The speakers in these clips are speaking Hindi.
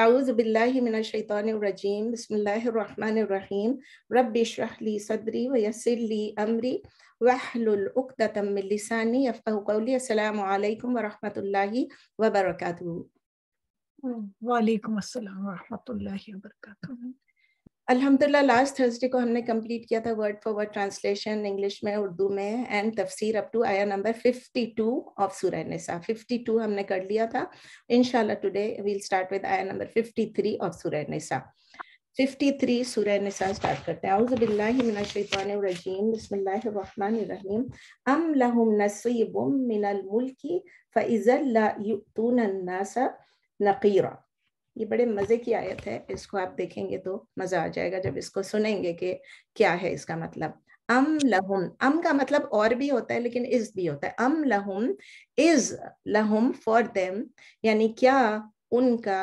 أعوذ بالله من الشيطان الرجيم بسم الله الرحمن الرحيم ربي اشرح لي صدري ويسر لي أمري واحلل عقدة من لساني يفقه قولي السلام عليكم ورحمة الله وبركاته وعليكم السلام ورحمة الله وبركاته अल्हम्दुलिल्लाह लास्ट थर्सडे को हमने कंप्लीट किया था word for word translation English में उर्दू में एंड तफसीर अप टू आया नंबर 52 ऑफ सूरह निसा 52 हमने कर लिया था इनशाला टुडे वील स्टार्ट विद आया नंबर 53 ऑफ सूरह निसा 53 सूरह निसा स्टार्ट करते हैं औज़ु बिल्लाहि मिनश शैतानिर रजीम बिस्मिल्लाहिर रहमानिर रहीम अम लहुम नसीबुम मिनल मुल्की फइज़ल ला युतूनन नासा नकीरा ये बड़े मजे की आयत है इसको आप देखेंगे तो मजा आ जाएगा जब इसको सुनेंगे कि क्या है इसका मतलब अम लहुम अम का मतलब और भी होता है लेकिन इज भी होता है अम लहुम इज लहुम फॉर देम यानी क्या उनका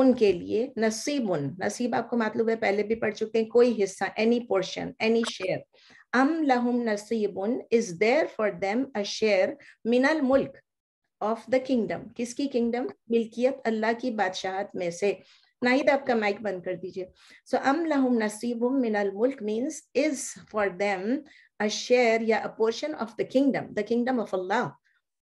उनके लिए नसीबुन नसीब आपको मतलब है पहले भी पढ़ चुके हैं कोई हिस्सा एनी पोर्शन एनी शेयर अम लहुम उन is there for them a share मिनल मुल्क ऑफ द किंगडम किसकी किंगडम मिल्कियत अल्लाह की बादशाहत में से नाहिद आपका माइक बंद कर दीजिए सो अम लहुम नसीब मिनल मुल्क means is for them a share या a portion of the kingdom the kingdom of अल्लाह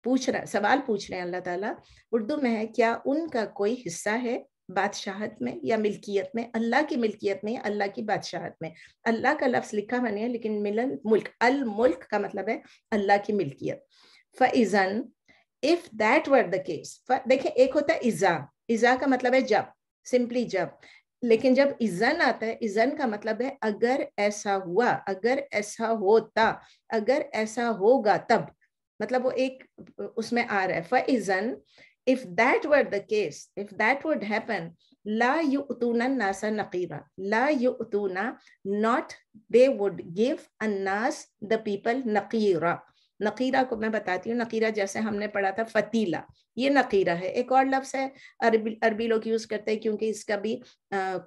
पूछ रहा सवाल पूछ रहे हैं अल्लाह ताला उर्दू में है क्या उनका कोई हिस्सा है बादशाहत में या मिल्कियत में अल्लाह की मिल्कियत में अल्लाह की बादशाहत में अल्लाह का लफ्ज लिखा मैंने लेकिन मिलन मुल्क अल मुल्क का मतलब है अल्लाह की मिल्कियत फ़ैज़न if that were the case देखिए एक होता है इजा इजा का मतलब है जब सिंपली जब लेकिन जब इजन आता है इजन का मतलब है अगर ऐसा हुआ अगर ऐसा होता अगर ऐसा होगा तब मतलब वो एक उसमें आ रहा है फ इजन if that were the case if that would happen ला यू उतूना नासा नकीरा ला यू उतूना नॉट दे वुड गिव अन्नास द पीपल नकीरा नकीरा को मैं बताती हूँ नकीरा जैसे हमने पढ़ा था फतीला ये नकीरा है एक और लफ्ज़ है अरबी अरबी लोग यूज़ करते हैं क्योंकि इसका भी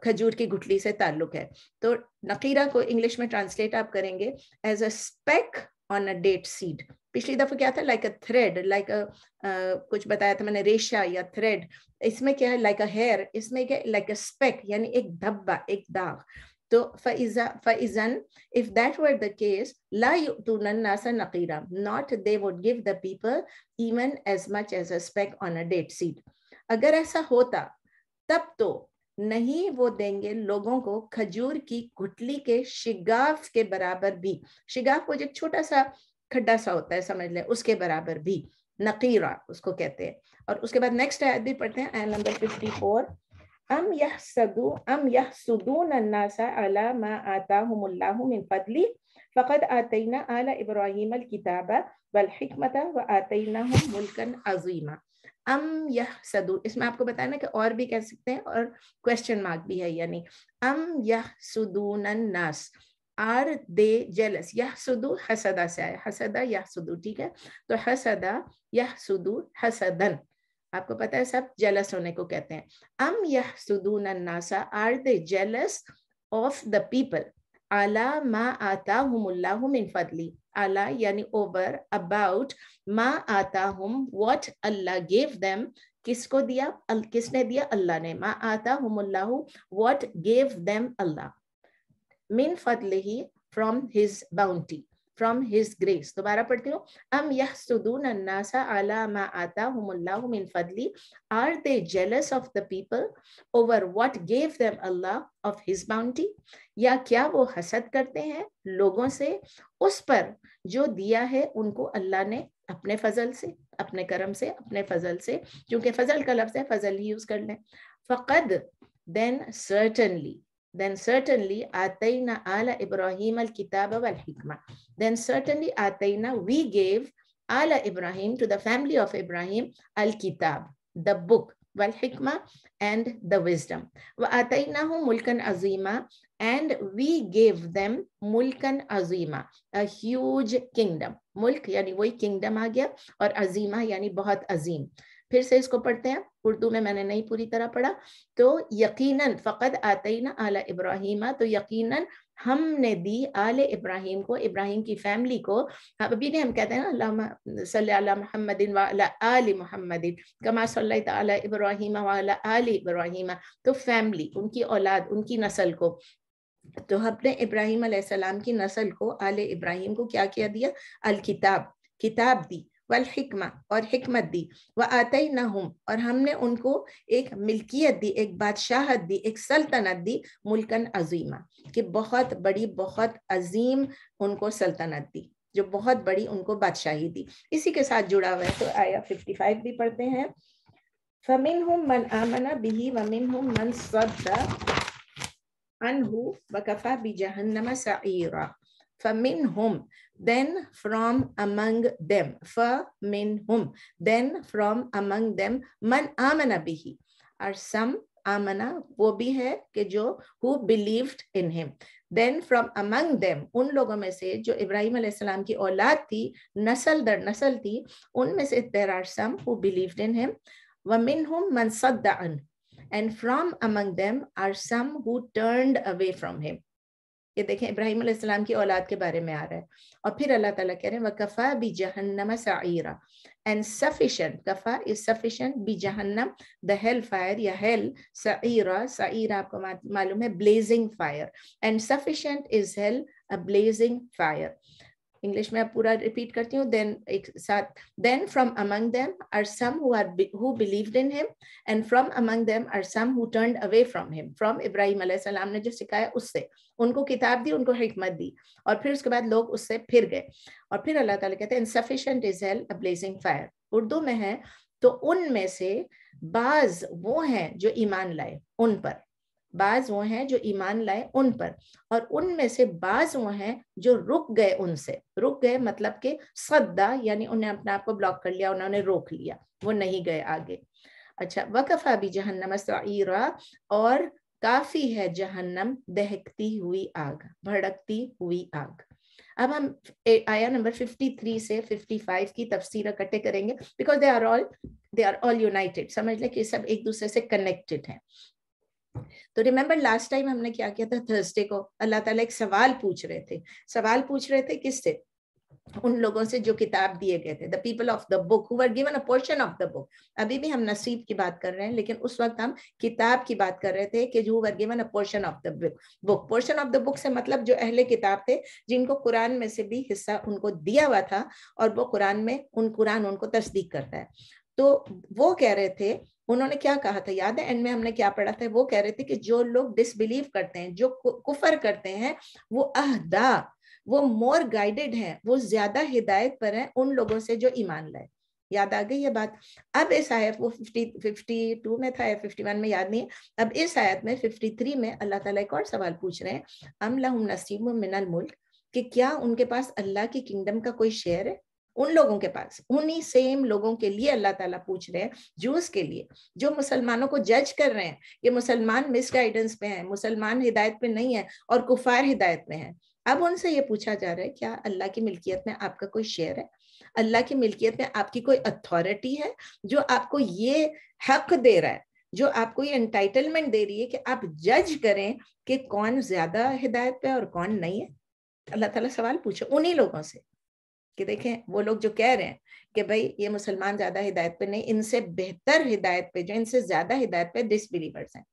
खजूर की गुठली से ताल्लुक है तो नकीरा को इंग्लिश में ट्रांसलेट आप करेंगे as a speck on a date seed पिछली दफा क्या था like a thread like a कुछ बताया था मैंने रेशा या थ्रेड इसमें क्या है लाइक अ हेयर इसमें क्या लाइक अ स्पेक यानी एक धब्बा एक दाग तो फैजा फैजन if that were the case ला नकीरा not they would give the people even as much as a speck on a date seed अगर ऐसा होता तब तो नहीं वो देंगे लोगों को खजूर की गुटली के शिगाफ के बराबर भी शिगाफ वो जो छोटा सा खड्डा सा होता है समझ लें उसके बराबर भी नकीरा उसको कहते हैं और उसके बाद नेक्स्ट आयत भी पढ़ते हैं आयत नंबर फिफ्टी फोर أم يحسدوا أم يحسدون الناس على ما آتاهم الله من فضله فقد آتينا آل إبراهيم الكتاب والحكمة وآتيناهم ملكا عظيما أم अम यहसदून इसमें आपको बताना कि और भी कह सकते हैं और क्वेश्चन मार्क भी है यानी أم यहसुदून नास आर दे जेलस यहसुदू हसदा से आया हसदा यहसुदू ठीक है तो हसदा यहसुदू हसदन आपको पता है सब जेलस होने को कहते हैं अम यह सुदून नासा are they jealous of the people आला मा आता अल्लाह मिन फदली आला यानी ओवर अबाउट मा आता हम व्हाट अल्लाह गेव देम किसको दिया अल, किसने दिया अल्लाह ने मा आता अल्लाह व्हाट गेव देम अल्लाह मिन फदली ही from his bounty from his grace दोबारा पढ़ती हूँ अम यह सुदून अन्नासा अला मा आता हुमुल्लाह मिन फदली are they jealous of the people over what gave them अल्लाह ऑफ हिज बाउंटी या क्या वो हसद करते हैं लोगों से उस पर जो दिया है उनको अल्लाह ने अपने फजल से अपने करम से अपने फजल से क्योंकि फजल का लफ्ज है फजल ही यूज कर लें फकद then certainly then certainly atayna ala Ibrahim al-kitaba wal-hikmah. Then certainly atayna, we gave ala Ibrahim to the family of Ibrahim al-kitab, the book, wal-hikmah and the wisdom. Wa hu mulkan azima and we gave them mulkan azima, a huge kingdom. Mulk yani वही kingdom आ गया और azima yani बहुत azim. फिर से इसको पढ़ते हैं उर्दू में मैंने नहीं पूरी तरह पढ़ा तो यकीनन फ़कत ना आला इब्राहिमा तो यकीनन हमने दी आल इब्राहिम को इब्राहिम की फैमिली को अभी ने हम कहते हैं ना सल महमदिन वाल महमदिन कमा सल तब्राहिम वाल आल इब्राहिम तो फैमिली उनकी औलाद उनकी नस्ल को तो हमने इब्राहिम की नस्ल को आल इब्राहिम को क्या किया दिया अल किताब किताब दी वल हिकमा और हिकमत दी व आतई नहुम और हमने उनको एक मिल्कियत दी एक बादशाहत दी एक सल्तनत दी मुल्कन अजीमा कि बहुत बड़ी बहुत अजीम उनको सल्तनत दी जो बहुत बड़ी उनको बादशाही दी इसी के साथ जुड़ा हुआ है तो आया 55 भी पढ़ते हैं फमिन हूँ मन आमना बिही वमिन हूँ मन सब्दा अनहू वकफा बी जहन्नमा सईरा فمنهم then from among them فمنهم then from among them من آمن are some amana وہ بھی ہے کہ who believed in him then from among them ان لوگوں میں سے جو ابراہیم علیہ السلام کی اولاد تھی نسل در نسل تھی ان میں سے there are some who believed in him وَمِنْهُمْ مَنْ صَدَّعَنْ and from among them are some who turned away from him ये देखें इब्राहिम अलैहिस्सलाम की औलाद के बारे में आ रहा है और फिर अल्लाह ताला कह रहे हैं वकफ़ा बी जहन्नम सईरा एंड सफिशिएंट कफ़ा इज सफिशिएंट बी जहन्नम द हेल फायर या हेल सईरा सईरा आपको मालूम है blazing fire and sufficient is hell a blazing fire English में पूरा रिपीट करती हूँ देन एक साथ then from among them are some who are who believed in him and from among them are some who turned away from him from इब्राहिम सलाम ने जो सिखाया उससे उनको किताब दी उनको हिकमत दी और फिर उसके बाद लोग उससे फिर गए और फिर अल्लाह ताला कहते हैं insufficient is hell a blazing fire Urdu में है तो उनमें से बाज वो हैं जो ईमान लाए उन पर बाज वो हैं जो ईमान लाए उन पर और उनमें से बाज वो हैं जो रुक गए उनसे रुक गए मतलब के सद्दा यानी उन्हें अपने आप को ब्लॉक कर लिया उन्होंने रोक लिया वो नहीं गए आगे अच्छा वकफा भी जहन्नम सईरा और काफी है जहन्नम दहकती हुई आग भड़कती हुई आग अब हम आया नंबर 53 से 55 की तफसीर इकट्ठे करेंगे because they are all they are all united समझ लें कि सब एक दूसरे से कनेक्टेड हैं तो रिमेम्बर लास्ट टाइम हमने क्या किया था थर्सडे को अल्लाह ताला एक सवाल पूछ रहे थे सवाल पूछ रहे थे किससे उन लोगों से जो किताब दिए गए थे the people of the book were given a portion of the book अभी भी हम नसीब की बात कर रहे हैं लेकिन उस वक्त हम किताब की बात कर रहे थे कि जो were given a portion of the book book portion of the book से मतलब जो अहले किताब थे जिनको कुरान में से भी हिस्सा उनको दिया हुआ था और वो कुरान में उन कुरान उनको तस्दीक करता है तो वो कह रहे थे उन्होंने क्या कहा था याद है एंड में हमने क्या पढ़ा था वो कह रहे थे कि जो लोग डिसबिलीव करते हैं जो कुफर करते हैं वो अहदा वो मोर गाइडेड है वो ज्यादा हिदायत पर है उन लोगों से जो ईमान लाए याद आ गई ये बात अब इस आयत वो फिफ्टी फिफ्टी टू में था या फिफ्टी वन में याद नहीं अब इस आयत में फिफ्टी थ्री में अल्लाह ताला एक और सवाल पूछ रहे हैं अम लहुम नसीम मिनल मुल्क कि क्या उनके पास अल्लाह की किंगडम का कोई शेयर है उन लोगों के पास उन्हीं सेम लोगों के लिए अल्लाह ताला पूछ रहे हैं जूस के लिए जो मुसलमानों को जज कर रहे हैं ये मुसलमान गाइडेंस पे हैं मुसलमान हिदायत पे नहीं है और कुफार हिदायत में है अब उनसे ये पूछा जा रहा है क्या अल्लाह की मिल्कियत में आपका कोई शेयर है अल्लाह की मिल्कियत में आपकी कोई अथॉरिटी है जो आपको ये हक दे रहा है जो आपको ये एंटाइटलमेंट दे रही है कि आप जज करें कि कौन ज्यादा हिदायत पे और कौन नहीं है अल्लाह ताला सवाल पूछे उन्हीं लोगों से कि देखें वो लोग जो कह रहे हैं कि भाई ये मुसलमान ज्यादा हिदायत पे नहीं इनसे बेहतर हिदायत पे जो इनसे ज्यादा हिदायत पे डिसबिलीवर्स हैं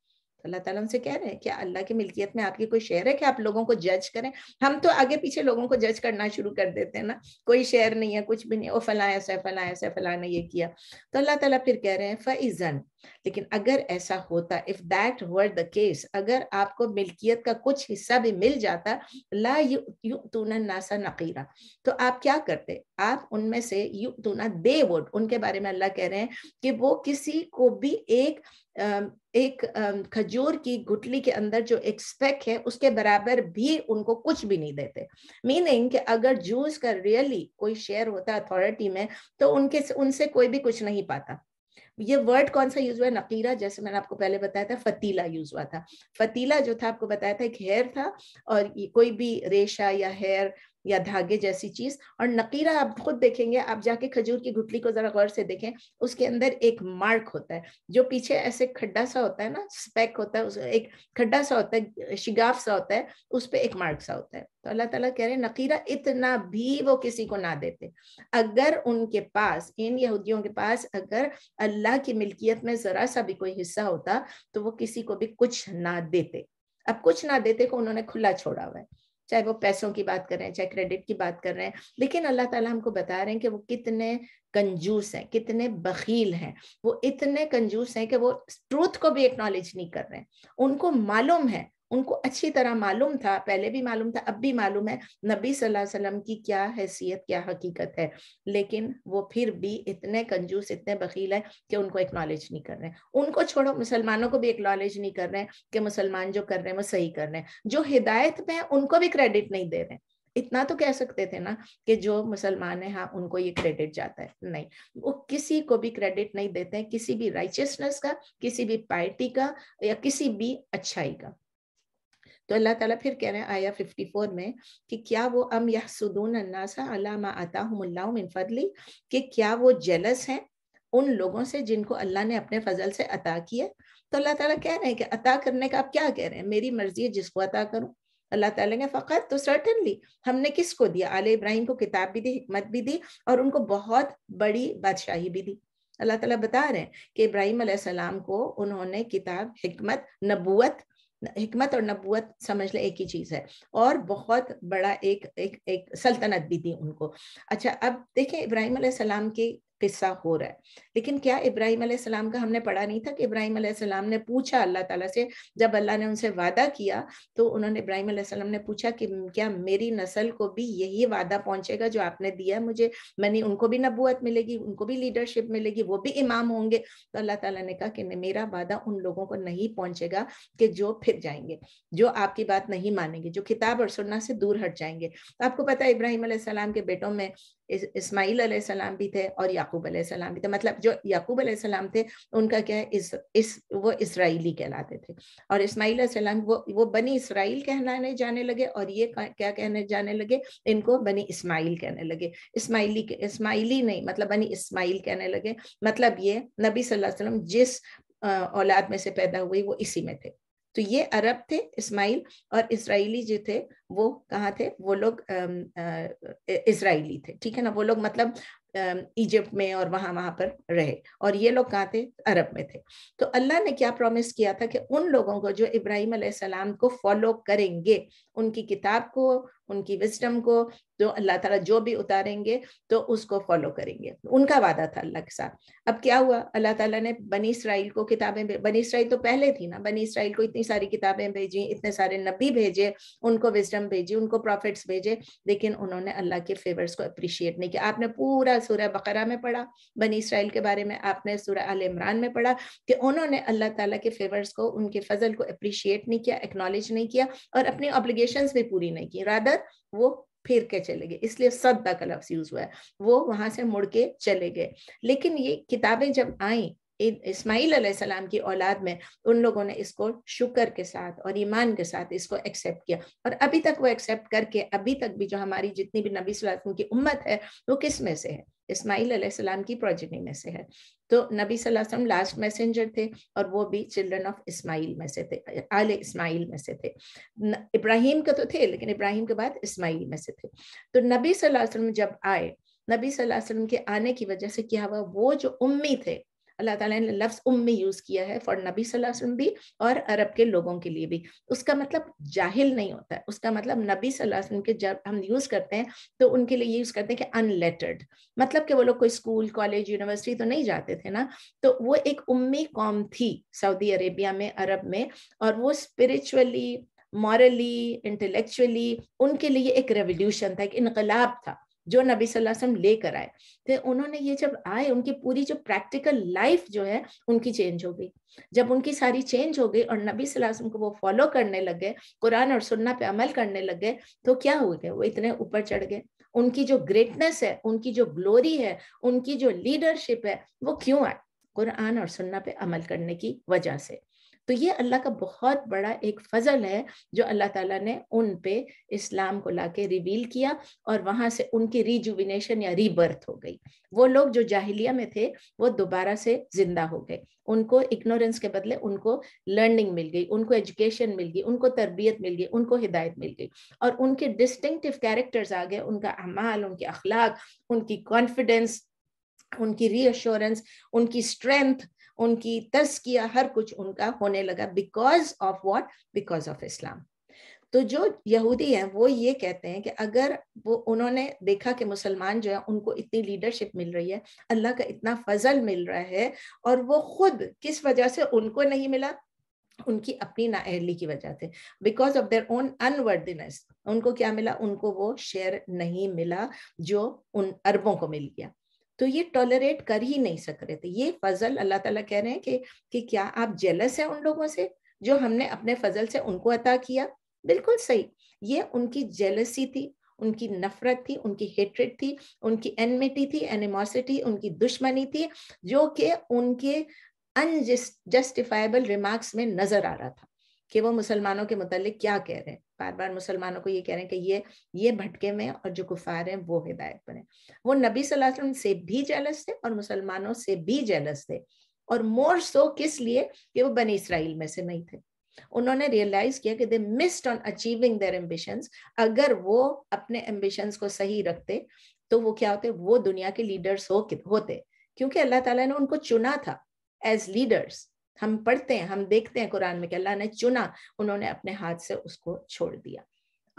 तो अल्लाह ताला उनसे कह रहे हैं क्या अल्लाह की मिल्कियत में आपकी कोई शेयर है कि आप लोगों को जज करें हम तो आगे पीछे लोगों को जज करना शुरू कर देते हैं ना कोई शेयर नहीं है कुछ भी नहीं ओ फलाया ऐसा फला ऐसा फला ने ये किया तो अल्लाह ताला फिर कह रहे हैं फ़ैज़न लेकिन अगर ऐसा होता if that were the case अगर आपको मिल्कियत का कुछ हिस्सा भी मिल जाता ला यू यू नासा नकीरा तो आप क्या करते आप उनमें से यू तूना दे वुड उनके बारे में अल्लाह कह रहे हैं कि वो किसी को भी एक एक खजूर की गुटली के अंदर जो एक स्पेक है उसके बराबर भी उनको कुछ भी नहीं देते मीनिंग कि अगर जूस का रियली कोई शेयर होता अथॉरिटी में तो उनके उनसे कोई भी कुछ नहीं पाता ये वर्ड कौन सा यूज हुआ है नकीरा जैसे मैंने आपको पहले बताया था फतीला यूज हुआ था फतीला जो था आपको बताया था एक हेयर था और कोई भी रेशा या हेयर या धागे जैसी चीज और नकीरा आप खुद देखेंगे आप जाके खजूर की घुटली को जरा गौर से देखें उसके अंदर एक मार्क होता है जो पीछे ऐसे खड्डा सा होता है ना स्पेक होता है उस एक खड्डा सा होता है शिगाफ सा होता है उस पर एक मार्क सा होता है तो अल्लाह ताला कह रहे हैं नकीरा इतना भी वो किसी को ना देते अगर उनके पास इन यहूदियों के पास अगर अल्लाह की मिल्कियत में जरा सा भी कोई हिस्सा होता तो वो किसी को भी कुछ ना देते अब कुछ ना देते को उन्होंने खुला छोड़ा हुआ है चाहे वो पैसों की बात कर रहे हैं चाहे क्रेडिट की बात कर रहे हैं लेकिन अल्लाह ताला हमको बता रहे हैं कि वो कितने कंजूस हैं कितने बखील हैं वो इतने कंजूस हैं कि वो ट्रूथ को भी एक्नॉलेज नहीं कर रहे हैं उनको मालूम है उनको अच्छी तरह मालूम था पहले भी मालूम था अब भी मालूम है नबी सल्लल्लाहु अलैहि वसल्लम की क्या हैसियत क्या हकीकत है लेकिन वो फिर भी इतने कंजूस इतने बकील है कि उनको एक्नॉलेज नहीं कर रहे उनको छोड़ो मुसलमानों को भी एक्नॉलेज नहीं कर रहे हैं कि मुसलमान जो कर रहे हैं वो सही कर रहे हैं जो हिदायत में है उनको भी क्रेडिट नहीं दे रहे हैं इतना तो कह सकते थे ना कि जो मुसलमान है हाँ उनको ये क्रेडिट जाता है नहीं वो किसी को भी क्रेडिट नहीं देते हैं किसी भी राइचियसनेस का किसी भी पार्टी का या किसी भी अच्छाई का तो अल्लाह ताला फिर कह रहे हैं आया 54 में कि क्या वो अम यहसुदून अन्नासा अलामा मिन फदली कि क्या वो जेलस हैं उन लोगों से जिनको अल्लाह ने अपने फजल से अता किया तो अल्लाह ताला कह रहे हैं कि अता करने का आप क्या कह रहे हैं मेरी मर्जी है जिसको अता करूं अल्लाह ताला ने फ़कत तो सर्टनली हमने किसको दिया आले इब्राहिम को किताब भी दी हमत भी दी और उनको बहुत बड़ी बादशाही भी दी अल्लाह ताला बता रहे हैं कि इब्राहिम को उन्होंने किताब हमत नबूत हमत और नबूत समझ ले एक ही चीज़ है और बहुत बड़ा एक एक एक सल्तनत भी दी उनको अच्छा अब देखें इब्राहिम सलाम की किस्सा हो रहा है लेकिन क्या इब्राहिम सलाम का हमने पढ़ा नहीं था कि इब्राहिम सलाम ने पूछा अल्लाह ताला से जब अल्लाह ने उनसे वादा किया तो उन्होंने इब्राहिम सलाम ने पूछा कि क्या मेरी नस्ल को भी यही वादा पहुंचेगा जो आपने दिया है मुझे मैंने उनको भी नबूत मिलेगी उनको भी लीडरशिप मिलेगी वो भी इमाम होंगे तो अल्लाह तला ने कहा कि मेरा वादा उन लोगों को नहीं पहुंचेगा कि जो फिर जाएंगे जो आपकी बात नहीं मानेंगे जो किताब और सुनना से दूर हट जाएंगे तो आपको पता है इब्राहिम सलाम के बेटों में इस्माइल सलाम भी थे और याकूब सलाम भी थे मतलब जो याकूब सलाम थे उनका क्या है इस इस वो इसराइली कहलाते थे और इस्माइल सलाम वो वो बनी इसराइल कहलाने जाने लगे और ये क्या कहने जाने लगे इनको बनी इस्माइल कहने लगे इस्माइली इस्माइली नहीं मतलब बनी इस्माइल कहने लगे मतलब ये नबी सल्लल्लाहु अलैहि वसल्लम जिस औलाद में से पैदा हुई वो इसी में थे तो ये अरब थे इस्माइल और इसराइली जो थे वो कहाँ थे वो लोग इसराइली थे ठीक है ना वो लोग मतलब इजिप्ट में और वहां वहां पर रहे और ये लोग कहाँ थे अरब में थे तो अल्लाह ने क्या प्रॉमिस किया था कि उन लोगों को जो इब्राहिम सलाम को फॉलो करेंगे उनकी किताब को उनकी विस्टम को तो अल्लाह ताला जो भी उतारेंगे तो उसको फॉलो करेंगे उनका वादा था अल्लाह के साथ अब क्या हुआ अल्लाह ताला ने बनी इसराइल को किताबें बनी इसराइल तो पहले थी ना बनी इसराइल को इतनी सारी किताबें भेजी इतने सारे नबी भेजे उनको विजडम भेजी उनको प्रॉफिट्स भेजे लेकिन उन्होंने अल्लाह के फेवर्स को अप्रिशिएट नहीं किया आपने पूरा सूर्य बकरा में पढ़ा बनी इसराइल के बारे में आपने सूर्य आल इमरान में पढ़ा कि उन्होंने अल्लाह ताला के फेवर्स को उनके फजल को अप्रिशिएट नहीं किया एक्नॉलेज नहीं किया और अपनी ऑब्लिगेशन भी पूरी नहीं की राधा अंदर वो फिर के चले गए इसलिए सद का लफ्ज यूज हुआ है वो वहां से मुड़ के चले गए लेकिन ये किताबें जब आई इस्माइल सलाम की औलाद में उन लोगों ने इसको शुक्र के साथ और ईमान के साथ इसको एक्सेप्ट किया और अभी तक वो एक्सेप्ट करके अभी तक भी जो हमारी जितनी भी नबी सलाम की उम्मत है वो किस में से है इस्माइल सलाम की प्रोजेनी में से है तो नबी वसल्लम लास्ट मैसेंजर थे और वो भी चिल्ड्रन ऑफ इस्माइल में से थे आल इस्माइल में से थे इब्राहिम के तो थे लेकिन इब्राहिम के बाद इस्माइल में से थे तो नबी वसल्लम जब आए नबी वसल्लम के आने की वजह से क्या हुआ वो जो उम्मी थे अल्लाह ताला ने लफ्ज उम्मी यूज किया है फॉर नबी वसल्लम भी और अरब के लोगों के लिए भी उसका मतलब जाहिल नहीं होता है उसका मतलब नबी वसल्लम के जब हम यूज करते हैं तो उनके लिए यूज करते हैं कि अनलेटर्ड मतलब कि वो लोग कोई स्कूल कॉलेज यूनिवर्सिटी तो नहीं जाते थे ना तो वो एक उम्मी कौम थी सऊदी अरेबिया में अरब में और वो स्पिरिचुअली मॉरली इंटेलेक्चुअली उनके लिए एक रेवोल्यूशन था एक इनकलाब था जो नबी वसल्लम लेकर आए तो उन्होंने ये जब आए उनकी पूरी जो प्रैक्टिकल लाइफ जो है उनकी चेंज हो गई जब उनकी सारी चेंज हो गई और नबी वसल्लम को वो फॉलो करने लग गए कुरान और सुन्ना पे अमल करने लग गए तो क्या हो गया वो इतने ऊपर चढ़ गए उनकी जो ग्रेटनेस है उनकी जो ग्लोरी है उनकी जो लीडरशिप है वो क्यों आए कुरान और सुन्ना पे अमल करने की वजह से तो ये अल्लाह का बहुत बड़ा एक फजल है जो अल्लाह ताला ने उन पे इस्लाम को लाके रिवील किया और वहाँ से उनकी रिजुविनेशन या रीबर्थ हो गई वो लोग जो जाहिलिया में थे वो दोबारा से जिंदा हो गए उनको इग्नोरेंस के बदले उनको लर्निंग मिल गई उनको एजुकेशन मिल गई उनको तरबियत मिल गई उनको हिदायत मिल गई और उनके डिस्टिंक्टिव कैरेक्टर्स आ गए उनका अमाल उनके अखलाक उनकी कॉन्फिडेंस उनकी रीअश्योरेंस उनकी स्ट्रेंथ उनकी तस्किया हर कुछ उनका होने लगा because of what because of Islam तो जो यहूदी हैं वो ये कहते हैं कि अगर वो उन्होंने देखा कि मुसलमान जो है उनको इतनी लीडरशिप मिल रही है अल्लाह का इतना फजल मिल रहा है और वो खुद किस वजह से उनको नहीं मिला उनकी अपनी नाअहली की वजह से because of their own unworthiness उनको क्या मिला उनको वो शेयर नहीं मिला जो उन अरबों को मिल गया तो ये टॉलरेट कर ही नहीं सक रहे थे ये फजल अल्लाह ताला कह रहे हैं कि कि क्या आप जेलस हैं उन लोगों से जो हमने अपने फजल से उनको अता किया बिल्कुल सही ये उनकी जेलसी थी उनकी नफरत थी उनकी हेट्रेड थी उनकी एनमिटी थी एनिमोसिटी उनकी दुश्मनी थी जो कि उनके अनजस्टिफाइबल रिमार्क्स में नजर आ रहा था कि वो मुसलमानों के मतलब क्या कह रहे हैं बार बार मुसलमानों को ये कह रहे हैं कि ये ये भटके में और जो कुफार हैं वो हिदायत बने वो नबी सल्लल्लाहु अलैहि वसल्लम से भी जेलस थे और मुसलमानों से भी जेलस थे और मोर सो किस लिए कि वो बनी इसराइल में से नहीं थे उन्होंने रियलाइज किया कि they missed on achieving their ambitions अगर वो अपने एम्बिशंस को सही रखते तो वो क्या होते वो दुनिया के लीडर्स हो होते क्योंकि अल्लाह ताला ने उनको चुना था एज लीडर्स हम पढ़ते हैं हम देखते हैं कुरान में कि अल्लाह ने चुना उन्होंने अपने हाथ से उसको छोड़ दिया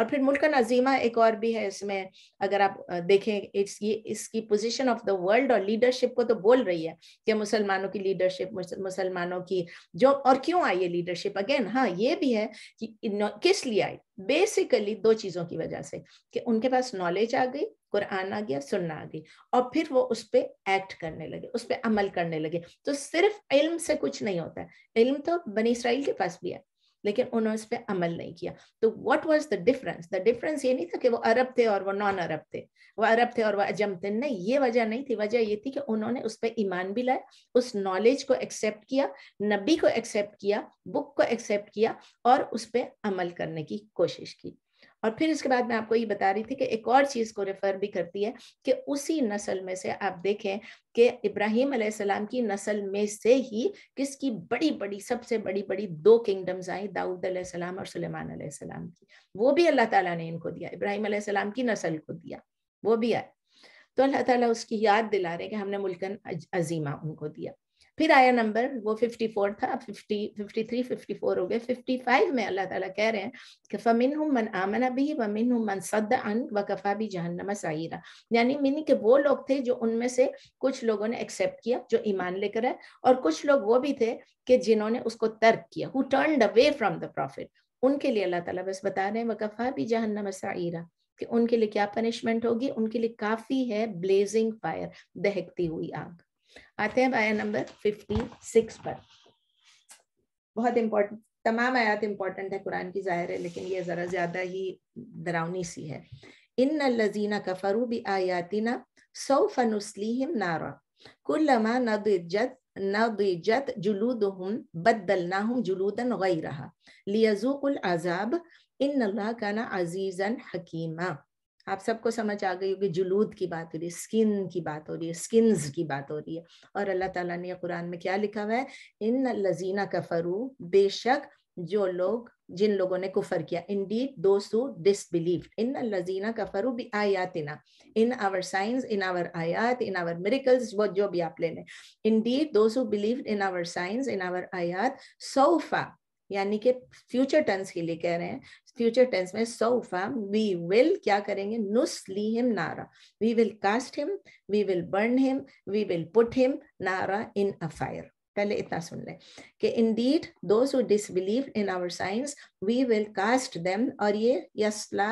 और फिर मुल्क नजीमा एक और भी है इसमें अगर आप देखें इट्स ये इसकी पोजीशन ऑफ द वर्ल्ड और लीडरशिप को तो बोल रही है कि मुसलमानों की लीडरशिप मुसलमानों की जो और क्यों आई है लीडरशिप अगेन हाँ ये भी है कि किस लिए आई बेसिकली दो चीज़ों की वजह से कि उनके पास नॉलेज आ गई कुरान आ गया सुनना आ गई और फिर वो उस पर एक्ट करने लगे उस पर अमल करने लगे तो सिर्फ इल्म से कुछ नहीं होता है इल्म तो बनी इसराइल के पास भी है लेकिन उन्होंने उस पर अमल नहीं किया तो what was the difference the difference ये नहीं था कि वो अरब थे और वो नॉन अरब थे वो अरब थे और वह अजम थे नहीं ये वजह नहीं थी वजह ये थी कि उन्होंने उस पर ईमान भी लाया उस नॉलेज को एक्सेप्ट किया नबी को एक्सेप्ट किया बुक को एक्सेप्ट किया और उस पर अमल करने की कोशिश की और फिर इसके बाद मैं आपको ये बता रही थी कि एक और चीज़ को रेफर भी करती है कि उसी नस्ल में से आप देखें कि इब्राहिम सलाम की नस्ल में से ही किसकी बड़ी बड़ी सबसे बड़ी बड़ी दो किंगडम्स आई दाऊद सलाम और सुलेमान सलाम की वो भी अल्लाह ताला ने इनको दिया इब्राहिम सलाम की नस्ल को दिया वो भी आए तो अल्लाह ताला उसकी याद दिला रहे कि हमने मुल्कन अजीमा उनको दिया फिर आया नंबर वो 54 था 50 53 54 हो गए 55 में अल्लाह ताला कह रहे हैं कि फमिन मन आमना भी वमिन मन सद अन कफा भी जहन्नम साइरा यानी मीनिंग के वो लोग थे जो उनमें से कुछ लोगों ने एक्सेप्ट किया जो ईमान लेकर आए और कुछ लोग वो भी थे कि जिन्होंने उसको तर्क किया who turn away from the prophet उनके लिए अल्लाह ताला बस बता रहे हैं वकफा भी जहन्नम साइरा कि उनके लिए क्या पनिशमेंट होगी उनके लिए काफी है ब्लेजिंग फायर दहकती हुई आग आते हैं आया नंबर फिफ्टी सिक्स पर बहुत इम्पोर्टेंट तमाम आयात इम्पोर्टेंट है कुरान की जाहिर है लेकिन ये ज़रा ज़्यादा ही डरावनी सी है इन लजीना कफरू भी आयातिना सौ फनुसलीम नारा कुल्लमा जुलूद हम बदल ना हम जुलूदन गई रहा गैरहा उल आजाब इन का ना अजीजन हकीमा आप सबको समझ आ गई होगी जुलूद की बात हो रही है स्किन की बात हो रही है स्किन की बात हो रही है और अल्लाह ताला ने कुरान में क्या लिखा हुआ है इन लजीना कफरू बेशक जो लोग जिन लोगों ने कुफर किया इन डी दो डिसबिलीव इन लजीना कफरू भी आयातना in our signs in our आयात इन आवर मेरिकल्स वो जो भी आप ले लें indeed who believe in our signs in our आयात सोफा यानी कि फ्यूचर टर्म्स के लिए कह रहे हैं फ्यूचर टेंस में सोफा वी विल क्या करेंगे नुस ली हिम नारा we will cast him we will burn him we will put him नारा इन अ फायर पहले इतना सुन ले कि in those who disbelieve in our signs we will cast them और ये असला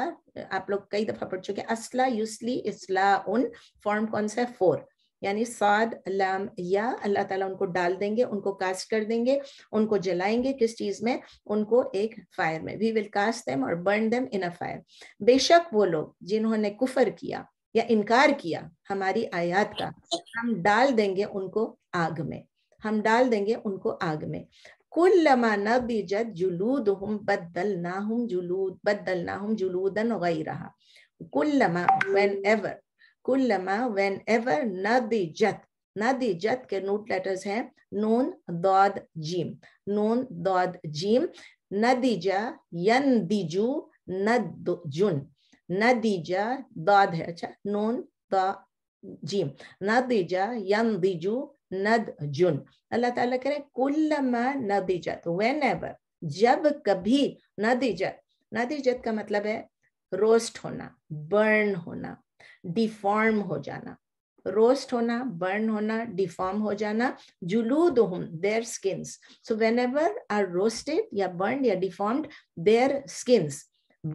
आप लोग कई दफा पढ़ चुके असला यूसली इसला उन फॉर्म कौन सा है फोर यानी साद लाम या अल्लाह ताला उनको डाल देंगे उनको कास्ट कर देंगे उनको जलाएंगे किस चीज में उनको एक फायर में वी विल कास्ट देम और burn them in a fire बेशक वो लोग जिन्होंने कुफर किया या इनकार किया हमारी आयात का हम डाल देंगे उनको आग में हम डाल देंगे उनको आग में कुल लमा नबीजत जुलूद हम बदल ना हम जुलूद बदल ना हम जुलूदन गई रहा कुल लमा whenever Kullama, whenever, Nadi Jat. Nadi Jat के नोट letters हैं नोन दौद जीम नून दौद जीम नदीजा यंदिजू नदजुन नदीजा दौद है अच्छा नून दा जीम नदीजा यंदिजू नदजुन अल्लाह ताला कह रहे हैं कुल्लमा नदीजत वेन एवर जब कभी नदी जत का मतलब है रोस्ट होना बर्न होना डिफॉर्म हो जाना रोस्ट होना बर्न होना डिफॉर्म हो जाना जुलूद हूं their juluduhum, so whenever are roasted या बर्न या ya देयर their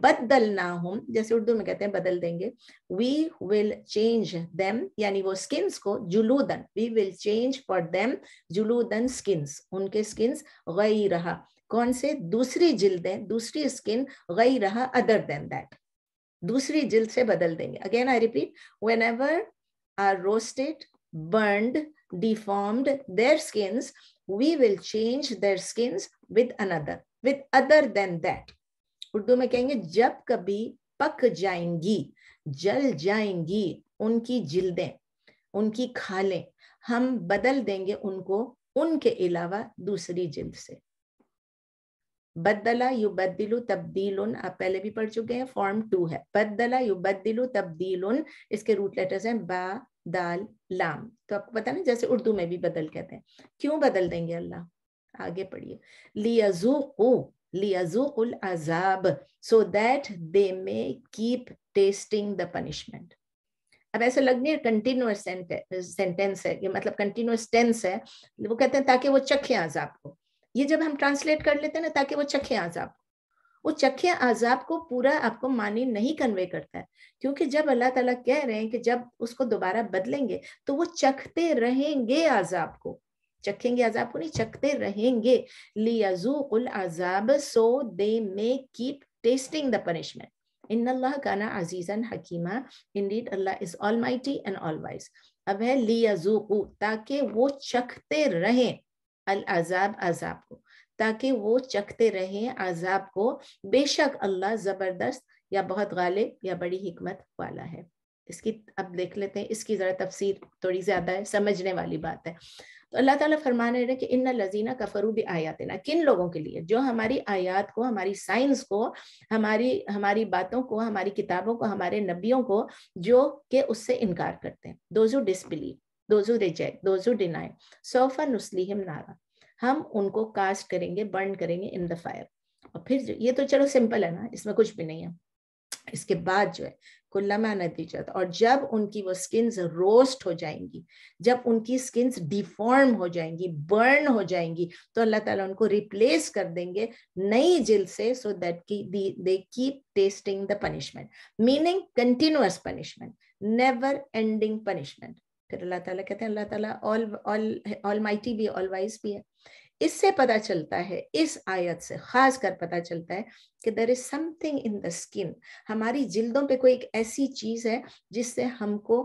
बदल ना हो जैसे उर्दू में कहते हैं बदल देंगे वी विल चेंज देम यानी वो स्किन्स को जुलूदन we will change for them जुलूदन स्किन्स उनके स्किन्स गई रहा कौन से दूसरी जिल्दें दूसरी स्किन गई रहा अदर देन दैट दूसरी जिल्द से बदल देंगे again I repeat whenever are roasted burned deformed their skins we will change their skins with another with other than that उर्दू में कहेंगे जब कभी पक जाएंगी जल जाएंगी उनकी जिल्दें उनकी खालें हम बदल देंगे उनको उनके अलावा दूसरी जिल्द से बदला यु बदिलु तब्दील आप पहले भी पढ़ चुके हैं फॉर्म टू है बदला यु बदिलु तब्दील इसके रूट लेटर्स हैं बा दाल लाम तो आपको पता ना जैसे उर्दू में भी बदल कहते हैं क्यों बदल देंगे अल्लाह आगे पढ़िए लियाजू लियाजूल अजाब so that they may keep tasting the punishment अब ऐसा है कंटिन्यूस सेंटेंस है ये मतलब कंटिन्यूस टेंस है वो कहते हैं ताकि वो चखे अजाब को ये जब हम ट्रांसलेट कर लेते हैं ना ताकि वो चखे आजाब वो चखे आजाब को पूरा आपको मानी नहीं कन्वे करता है क्योंकि जब अल्लाह ताला कह रहे हैं कि जब उसको दोबारा बदलेंगे तो वो चखते रहेंगे आजाब को चखेंगे आजाब को नहीं चखते रहेंगे लियाजू आजाब so they may keep tasting the punishment इन अल्लाह काना अजीजन हकीमा इन इंडीड अल्लाह is all mighty and all wise अब है लियाजूकू ताकि वो चखते रहें अल अजाब अजाब को ताकि वो चखते रहें अजाब को बेशक अल्लाह ज़बरदस्त या बहुत गालिब या बड़ी हिकमत वाला है इसकी अब देख लेते हैं इसकी ज़रा तफसीर थोड़ी ज़्यादा है समझने वाली बात है तो अल्लाह ताला फरमा रहे हैं कि इन लजीना का भी आयात ना किन लोगों के लिए जो हमारी आयात को हमारी साइंस को हमारी हमारी बातों को हमारी किताबों को हमारे नबियों को जो के उससे इनकार करते हैं दो जो disbelieve those who reject, those who deny. So far nuslihim nara. हम उनको कास्ट करेंगे बर्न करेंगे इन द फायर और फिर ये तो चलो सिंपल है ना इसमें कुछ भी नहीं है इसके बाद जो है कुल्ला में कुल्लमा नतीजत तो और जब उनकी वो स्किन्स रोस्ट हो जाएंगी जब उनकी स्किन्स डिफॉर्म हो जाएंगी बर्न हो जाएंगी तो अल्लाह ताला उनको रिप्लेस कर देंगे नई जिल से सो दैट की they keep tasting the punishment meaning continuous punishment never ending punishment फिर अल्लाह ताला कहते हैं अल्लाह ताला ऑल ऑल ऑल माइटी भी ऑल वाइज भी है इससे पता चलता है इस आयत से खास कर पता चलता है कि there is something in the skin हमारी जिल्दों पे कोई एक ऐसी चीज है जिससे हमको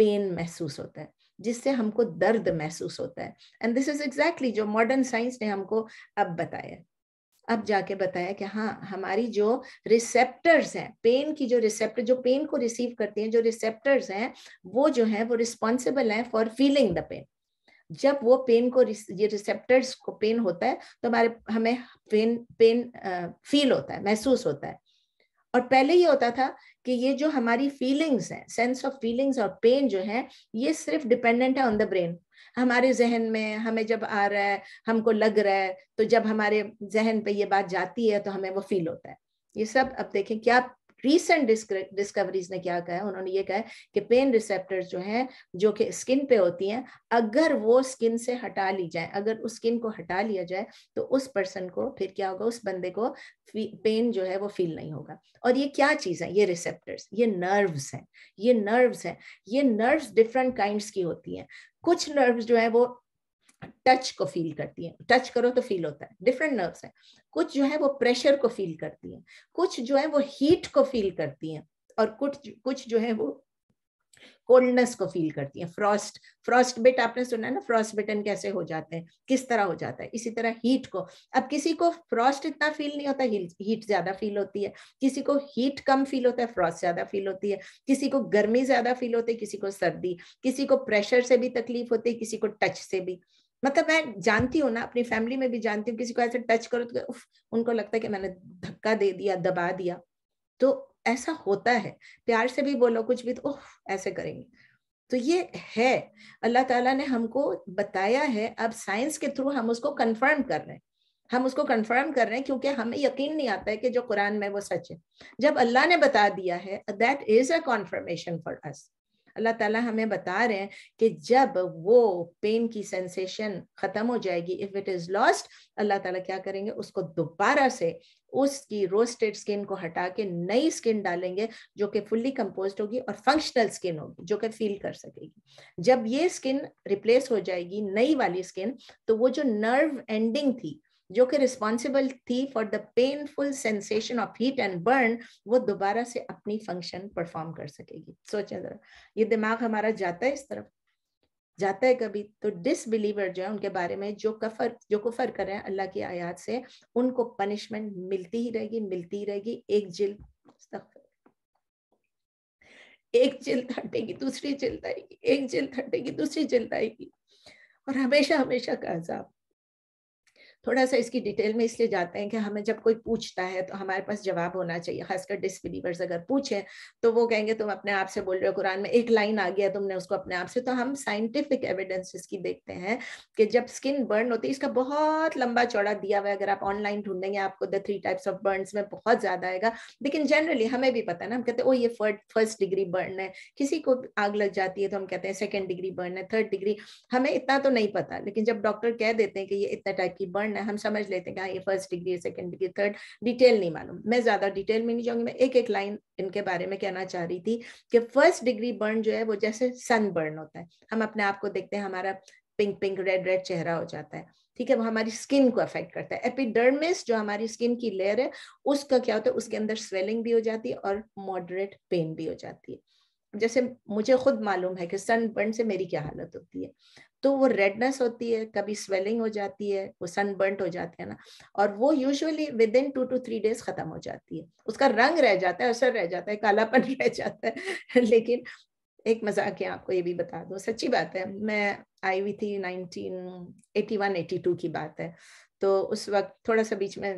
पेन महसूस होता है जिससे हमको दर्द महसूस होता है एंड दिस इज एग्जैक्टली जो मॉडर्न साइंस ने हमको अब बताया अब जाके बताया कि हाँ हमारी जो रिसेप्टर्स हैं पेन की जो रिसेप्टर जो पेन को रिसीव करते हैं जो रिसेप्टर्स हैं वो जो है वो रिस्पॉन्सिबल हैं फॉर फीलिंग द पेन जब वो पेन को ये रिसेप्टर्स को पेन होता है तो हमारे हमें पेन पेन फील होता है महसूस होता है और पहले ये होता था कि ये जो हमारी फीलिंग्स हैं सेंस ऑफ फीलिंग्स और पेन जो है ये सिर्फ डिपेंडेंट है ऑन द ब्रेन हमारे जहन में हमें जब आ रहा है हमको लग रहा है तो जब हमारे जहन पे ये बात जाती है तो हमें वो फील होता है ये सब अब देखें क्या रिसेंट डिस्कवरीज ने क्या कहा उन्होंने ये कहा कि पेन रिसेप्टर्स जो हैं जो कि स्किन पे होती हैं अगर वो स्किन से हटा ली जाए अगर उस स्किन को हटा लिया जाए तो उस पर्सन को फिर क्या होगा उस बंदे को पेन जो है वो फील नहीं होगा और ये क्या चीज है ये रिसेप्टर्स ये नर्व्स हैं ये नर्व्स हैं ये नर्व्स डिफरेंट काइंड्स की होती हैं कुछ नर्व्स जो है वो टच को फील करती है टच करो तो फील होता है डिफरेंट नर्व्स है कुछ जो है वो प्रेशर को फील करती है कुछ जो है वो हीट को फील करती हैं और कुछ कुछ जो है वो कोल्डनेस को फील करती है फ्रॉस्ट फ्रॉस्ट बिट आपने सुना है ना फ्रॉस्ट बिटन कैसे हो जाते हैं किस तरह हो जाता है इसी तरह हीट को अब किसी को फ्रॉस्ट इतना फील नहीं होता हीट ज्यादा फील होती है किसी को हीट कम फील होता है फ्रॉस्ट ज्यादा फील होती है किसी को गर्मी ज्यादा फील होती है किसी को सर्दी किसी को प्रेशर से भी तकलीफ होती है किसी को टच से भी मतलब मैं जानती हूँ ना अपनी फैमिली में भी जानती हूँ किसी को ऐसे टच करो तो उनको लगता है कि मैंने धक्का दे दिया दबा दिया तो ऐसा होता है प्यार से भी बोलो कुछ भी तो ओह ऐसे करेंगे तो ये है अल्लाह ताला ने हमको बताया है अब साइंस के थ्रू हम उसको कंफर्म कर रहे हैं हम उसको कंफर्म कर रहे हैं क्योंकि हमें यकीन नहीं आता है कि जो कुरान में वो सच है जब अल्लाह ने बता दिया है that is a confirmation for us अल्लाह ताला हमें बता रहे हैं कि जब वो पेन की सेंसेशन खत्म हो जाएगी इफ इट इज लॉस्ट अल्लाह ताला क्या करेंगे उसको दोबारा से उसकी रोस्टेड स्किन को हटा के नई स्किन डालेंगे जो कि फुल्ली कंपोज होगी और फंक्शनल स्किन होगी जो कि फील कर सकेगी जब ये स्किन रिप्लेस हो जाएगी नई वाली स्किन तो वो जो नर्व एंडिंग थी जो कि रिस्पॉन्सिबल थी for the painful sensation of heat and burn वो दोबारा से अपनी फंक्शन परफॉर्म कर सकेगी सोचें जरा ये दिमाग हमारा जाता है इस तरफ जाता है कभी तो डिसबिलीवर जो है उनके बारे में जो कफर जो कुफर कर रहे हैं अल्लाह की आयात से उनको पनिशमेंट मिलती ही रहेगी मिलती ही रहेगी एक जिल एक जिल हटेगी दूसरी जिल आएगी एक जिल हटेगी दूसरी जिल आएगी और हमेशा हमेशा का अजाब थोड़ा सा इसकी डिटेल में इसलिए जाते हैं कि हमें जब कोई पूछता है तो हमारे पास जवाब होना चाहिए खासकर डिसबिलीवर्स अगर पूछें तो वो कहेंगे तुम अपने आप से बोल रहे हो कुरान में एक लाइन आ गया तुमने उसको अपने आप से तो हम साइंटिफिक एविडेंस इसकी देखते हैं कि जब स्किन बर्न होती है इसका बहुत लंबा चौड़ा दिया हुआ है अगर आप ऑनलाइन ढूंढेंगे आपको the three types of burn में बहुत ज्यादा आएगा लेकिन जनरली हमें भी पता है ना हम कहते हैं ओ ये फर्स्ट डिग्री बर्न है किसी को आग लग जाती है तो हम कहते हैं सेकेंड डिग्री बर्न है थर्ड डिग्री हमें इतना तो नहीं पता लेकिन जब डॉक्टर कह देते हैं कि ये इतना टाइप की बर्न एंड हम समझ लेते हैं हाँ, ये first degree second degree third detail नहीं मालूम मैं ज्यादा डिटेल में नहीं जाऊंगी मैं एक एक लाइन इनके बारे में कहना चाह रही थी कि फर्स्ट डिग्री बर्न जो है वो जैसे सन बर्न होता है हम अपने आप को देखते हैं हमारा पिंक पिंक रेड रेड चेहरा हो जाता है ठीक है वो हमारी स्किन को अफेक्ट करता है एपिडर्मिस जो हमारी स्किन की लेयर है उसका क्या होता है उसके अंदर स्वेलिंग भी हो जाती है और मॉडरेट पेन भी हो जाती है जैसे मुझे खुद मालूम है कि सन बर्न से मेरी क्या हालत होती है तो वो रेडनेस होती है कभी स्वेलिंग हो जाती है वो सनबर्न हो जाते हैं ना और वो usually within two to three days खत्म हो जाती है उसका रंग रह जाता है असर रह जाता है कालापन रह जाता है लेकिन एक मजाक है आपको ये भी बता दो सच्ची बात है मैं आई हुई थी एटी टू की बात है तो उस वक्त थोड़ा सा बीच में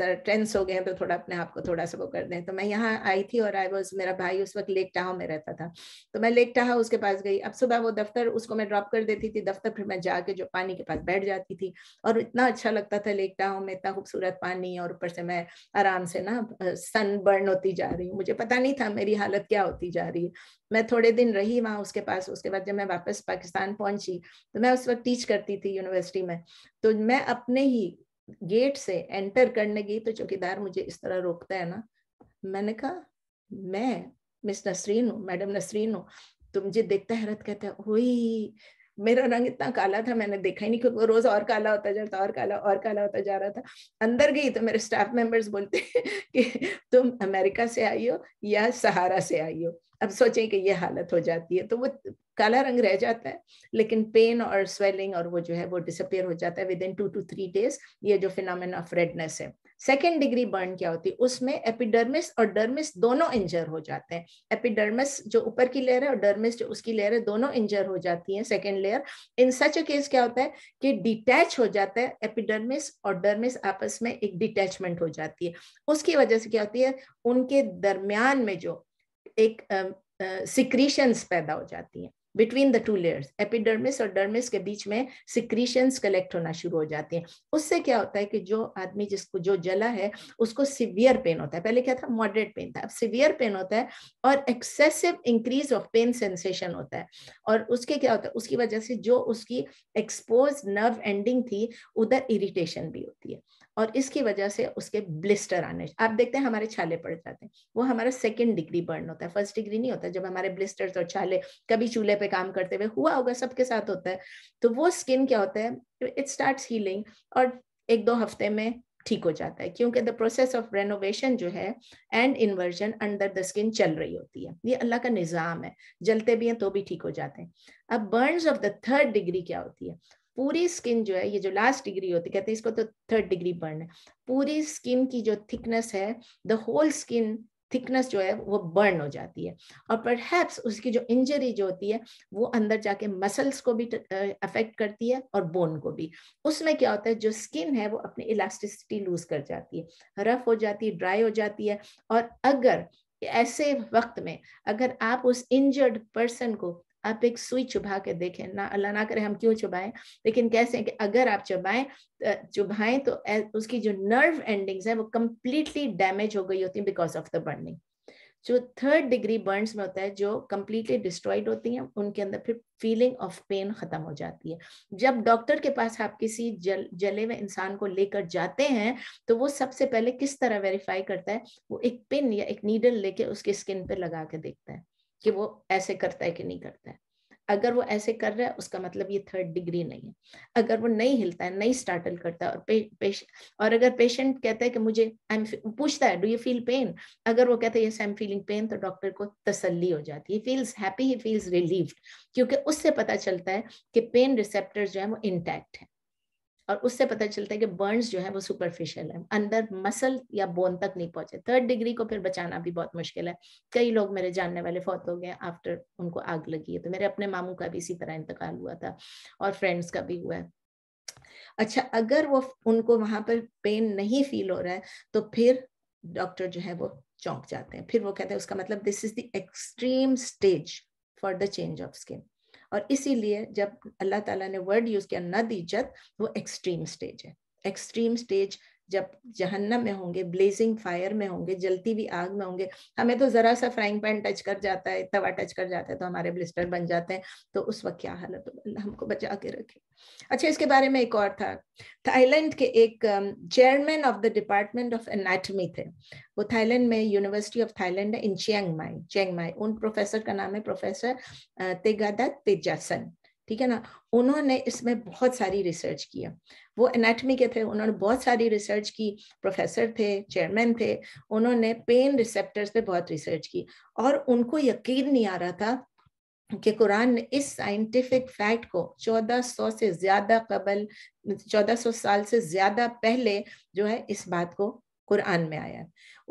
टेंस हो गए हैं तो थोड़ा अपने आप को थोड़ा सा वो कर दें तो मैं यहाँ आई थी और आई वॉज मेरा भाई उस वक्त लेक टाहा में रहता था तो मैं लेक टाहा उसके पास गई अब सुबह वो दफ्तर उसको मैं ड्रॉप कर देती थी दफ्तर फिर मैं जाके जो पानी के पास बैठ जाती थी और इतना अच्छा लगता था लेक टाहा में इतना खूबसूरत पानी और ऊपर से मैं आराम से ना सन बर्न होती जा रही हूँ मुझे पता नहीं था मेरी हालत क्या होती जा रही है मैं थोड़े दिन रही वहाँ उसके पास उसके बाद जब मैं वापस पाकिस्तान पहुंची तो मैं उस वक्त टीच करती थी यूनिवर्सिटी में तो मैं अपने ही गेट से एंटर करने गई तो चौकीदार मुझे इस तरह रोकता है ना मैंने कहा मैं मिस नसरीन हूँ मैडम नसरीन हूँ तो मुझे देखता है कहता है मेरा रंग इतना काला था मैंने देखा ही नहीं क्योंकि रोज और काला होता जा रहा था और काला और काला होता जा रहा था अंदर गई तो मेरे स्टाफ मेंबर्स बोलते कि तुम अमेरिका से आई हो या सहारा से आई हो अब सोचें कि ये हालत हो जाती है तो वो काला रंग रह जाता है लेकिन पेन और स्वेलिंग और वो जो है वो डिसअपियर हो जाता है within two to three days ये जो फिनमिन ऑफ रेडनेस है सेकेंड डिग्री बर्न क्या होती है उसमें एपिडर्मिस और डर्मिस दोनों इंजर हो जाते हैं एपिडर्मिस जो ऊपर की लेयर है और डर्मिस जो उसकी लेयर है दोनों इंजर हो जाती है second layer in such a case क्या होता है कि डिटैच हो जाता है एपिडर्मिस और डर्मिस आपस में एक डिटैचमेंट हो जाती है उसकी वजह से क्या होती है उनके दरम्यान में जो एक सिक्रीशंस uh, पैदा हो जाती हैं between the two layers epidermis और डर्मिस के बीच में सिक्रीशंस कलेक्ट होना शुरू हो जाती हैं उससे क्या होता है कि जो आदमी जिसको जो जला है उसको सिवियर पेन होता है पहले क्या था मॉडरेट पेन था अब सिवियर पेन होता है और excessive increase of pain sensation होता है और उसके क्या होता है उसकी वजह से जो उसकी एक्सपोज नर्व एंडिंग थी उधर इरिटेशन भी होती है और इसकी वजह से उसके ब्लिस्टर आने आप देखते हैं हमारे छाले पड़ जाते हैं वो हमारा सेकेंड डिग्री बर्न होता है फर्स्ट डिग्री नहीं होता जब हमारे ब्लिस्टर्स और छाले कभी चूल्हे पे काम करते हुए हुआ होगा सबके साथ होता है तो वो स्किन क्या होता है इट स्टार्ट हीलिंग और एक दो हफ्ते में ठीक हो जाता है क्योंकि द प्रोसेस ऑफ रेनोवेशन जो है and inversion under the skin चल रही होती है ये अल्लाह का निज़ाम है जलते भी हैं तो भी ठीक हो जाते हैं अब burns of the third degree क्या होती है पूरी स्किन जो है ये जो लास्ट डिग्री होती कहते हैं इसको तो थर्ड डिग्री बर्न है पूरी स्किन की जो थिकनेस है द होल स्किन थिकनेस जो है वो बर्न हो जाती है और पर उसकी जो इंजरी जो होती है वो अंदर जाके मसल्स को भी अफेक्ट करती है और बोन को भी उसमें क्या होता है जो स्किन है वो अपनी इलास्टिसिटी लूज कर जाती है रफ हो जाती है ड्राई हो जाती है और अगर ऐसे वक्त में अगर आप उस इंजर्ड पर्सन को आप एक सुई चुभा के देखें ना अल्लाह ना करे हम क्यों चुभाएं लेकिन कैसे कि अगर आप चुभाएं चुभाएं तो उसकी जो नर्व एंडिंग्स है वो कम्प्लीटली डैमेज हो गई होती है बिकॉज ऑफ द बर्निंग जो थर्ड डिग्री बर्न में होता है जो कम्प्लीटली डिस्ट्रॉयड होती हैं उनके अंदर फिर फीलिंग ऑफ पेन खत्म हो जाती है जब डॉक्टर के पास आप किसी जल जले हुए इंसान को लेकर जाते हैं तो वो सबसे पहले किस तरह वेरीफाई करता है वो एक पिन या एक नीडल लेके उसके स्किन पे लगा के देखता है कि वो ऐसे करता है कि नहीं करता है अगर वो ऐसे कर रहा है उसका मतलब ये थर्ड डिग्री नहीं है अगर वो नहीं हिलता है नहीं स्टार्टल करता है और पे, पेश, और अगर पेशेंट कहता है कि मुझे आई एम पूछता है डू यू फील पेन अगर वो कहता है yes I am feeling pain तो डॉक्टर को तसल्ली हो जाती है feels happy he feels relieved क्योंकि उससे पता चलता है कि पेन रिसेप्टर जो है वो इंटैक्ट है और उससे पता चलता है कि बर्न्स जो है वो सुपरफिशियल है अंदर मसल या बोन तक नहीं पहुंचे थर्ड डिग्री को फिर बचाना भी बहुत मुश्किल है कई लोग मेरे जानने वाले फौत हो गए आफ्टर उनको आग लगी है तो मेरे अपने मामू का भी इसी तरह इंतकाल हुआ था और फ्रेंड्स का भी हुआ है अच्छा अगर वो उनको वहां पर पेन नहीं फील हो रहा है तो फिर डॉक्टर जो है वो चौंक जाते हैं फिर वो कहते हैं उसका मतलब this is the extreme stage for the change of skin और इसीलिए जब अल्लाह ताला ने वर्ड यूज किया नद इज्जत वो एक्सट्रीम स्टेज है एक्सट्रीम स्टेज जब जहन्नम में होंगे ब्लेजिंग फायर में होंगे जलती हुई आग में होंगे हमें तो जरा सा फ्राइंग पैन टच कर जाता है तवा टच कर जाता है तो हमारे ब्लिस्टर बन जाते हैं तो उस वक्त क्या हालत हो अल्लाह हमको बचा के रखे अच्छा इसके बारे में एक और था थाईलैंड के एक chairman of the department of anatomy थे वो थाईलैंड में university of Thailand in Chiang Mai Chiang Mai उन प्रोफेसर का नाम है प्रोफेसर तेगादा तेजासन ठीक है ना उन्होंने इसमें बहुत सारी रिसर्च किया वो एनाटमी के थे उन्होंने बहुत सारी रिसर्च की प्रोफेसर थे चेयरमैन थे उन्होंने पेन रिसेप्टर्स पे बहुत रिसर्च की और उनको यकीन नहीं आ रहा था कि कुरान ने इस साइंटिफिक फैक्ट को 1400 से ज्यादा कबल 1400 साल से ज्यादा पहले जो है इस बात को कुरान में आया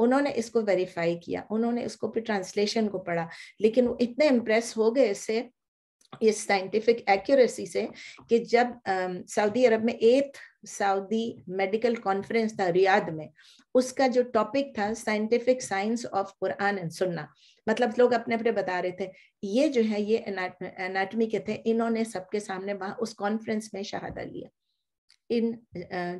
उन्होंने इसको वेरीफाई किया उन्होंने इसको फिर ट्रांसलेशन को पढ़ा लेकिन वो इतने इम्प्रेस हो गए इससे इस साइंटिफिक एक्यूरेसी से कि जब सऊदी अरब में एथ सऊदी मेडिकल कॉन्फ्रेंस था रियाद में उसका जो टॉपिक था scientific science of Quran and Sunnah मतलब लोग अपने अपने बता रहे थे ये जो है ये एनाटमी के थे इन्होंने सबके सामने वहां उस कॉन्फ्रेंस में शहादा लिया इन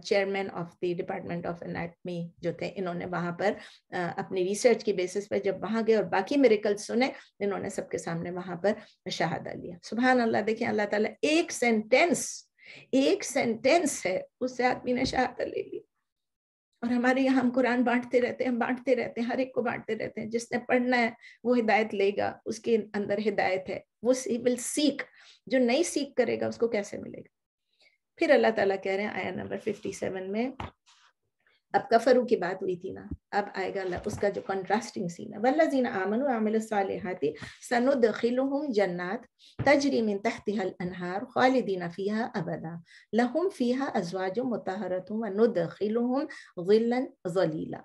chairman of the department of anatomy जो थे इन्होंने वहां पर uh, अपनी रिसर्च की बेसिस पर जब वहां गए और बाकी मेरिकल सुने इन्होंने सबके सामने वहां पर शहादा लिया सुबह अल्लाह देखिए अल्लाह ताला एक सेंटेंस एक सेंटेंस है उससे आदमी ने शहादा ले ली और हमारे यहाँ हम कुरान बांटते रहते हैं हम बांटते रहते हैं हर एक को बांटते रहते हैं जिसने पढ़ना है वो हिदायत लेगा उसके अंदर हिदायत है वो विल सीख जो नहीं सीख करेगा उसको कैसे मिलेगा फिर अल्लाह ताला कह रहे हैं आया नंबर 57 में अब कफरू की बात हुई थी ना अब आएगा अल्लाह उसका जो कंट्रास्टिंग सीन है वल्ला जीना आमिल सालिहाती सनुद जन्नात तजरी मिन तहतिहल अनहार खालिदीन फ़ीहा अबदा लहुम फ़ीहा अजवाज मुतहरतु मतहरत वनुदखिलहुम गिल्लन जलीला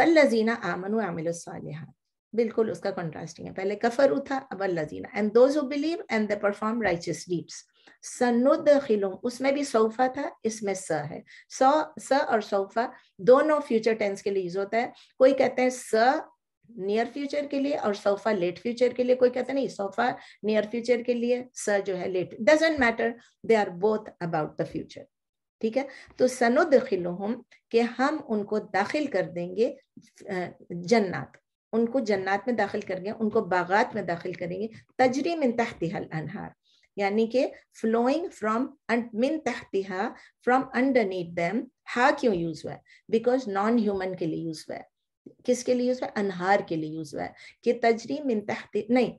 वल्ला जीना आमिल सालिहात बिल्कुल उसका कंट्रास्टिंग है पहले कफरू था अब जीना and those who believe and they perform righteous deeds सनुदखिलुम उसमें भी सोफा था इसमें स है स स और सोफा दोनों फ्यूचर टेंस के लिए यूज होता है कोई कहते हैं स नियर फ्यूचर के लिए और सोफा लेट फ्यूचर के लिए कोई कहता नहीं सोफा नियर फ्यूचर के लिए स जो है let doesn't matter they are both about the future ठीक है तो सनुद सनुदखिलुम के हम उनको दाखिल कर देंगे जन्नात उनको जन्नात में दाखिल करेंगे उनको बागात में दाखिल करेंगे तजरी मिन हल अनहार यानी के फ्लोइंग फ्रॉम मिन तहतिहा फ्रॉम अंडर नीट दैम हा क्यों यूज हुआ है बिकॉज नॉन ह्यूमन के लिए यूज हुआ है किसके लिए यूज हुआ है अनहार के लिए यूज हुआ है कि तजरी मिन तहती नहीं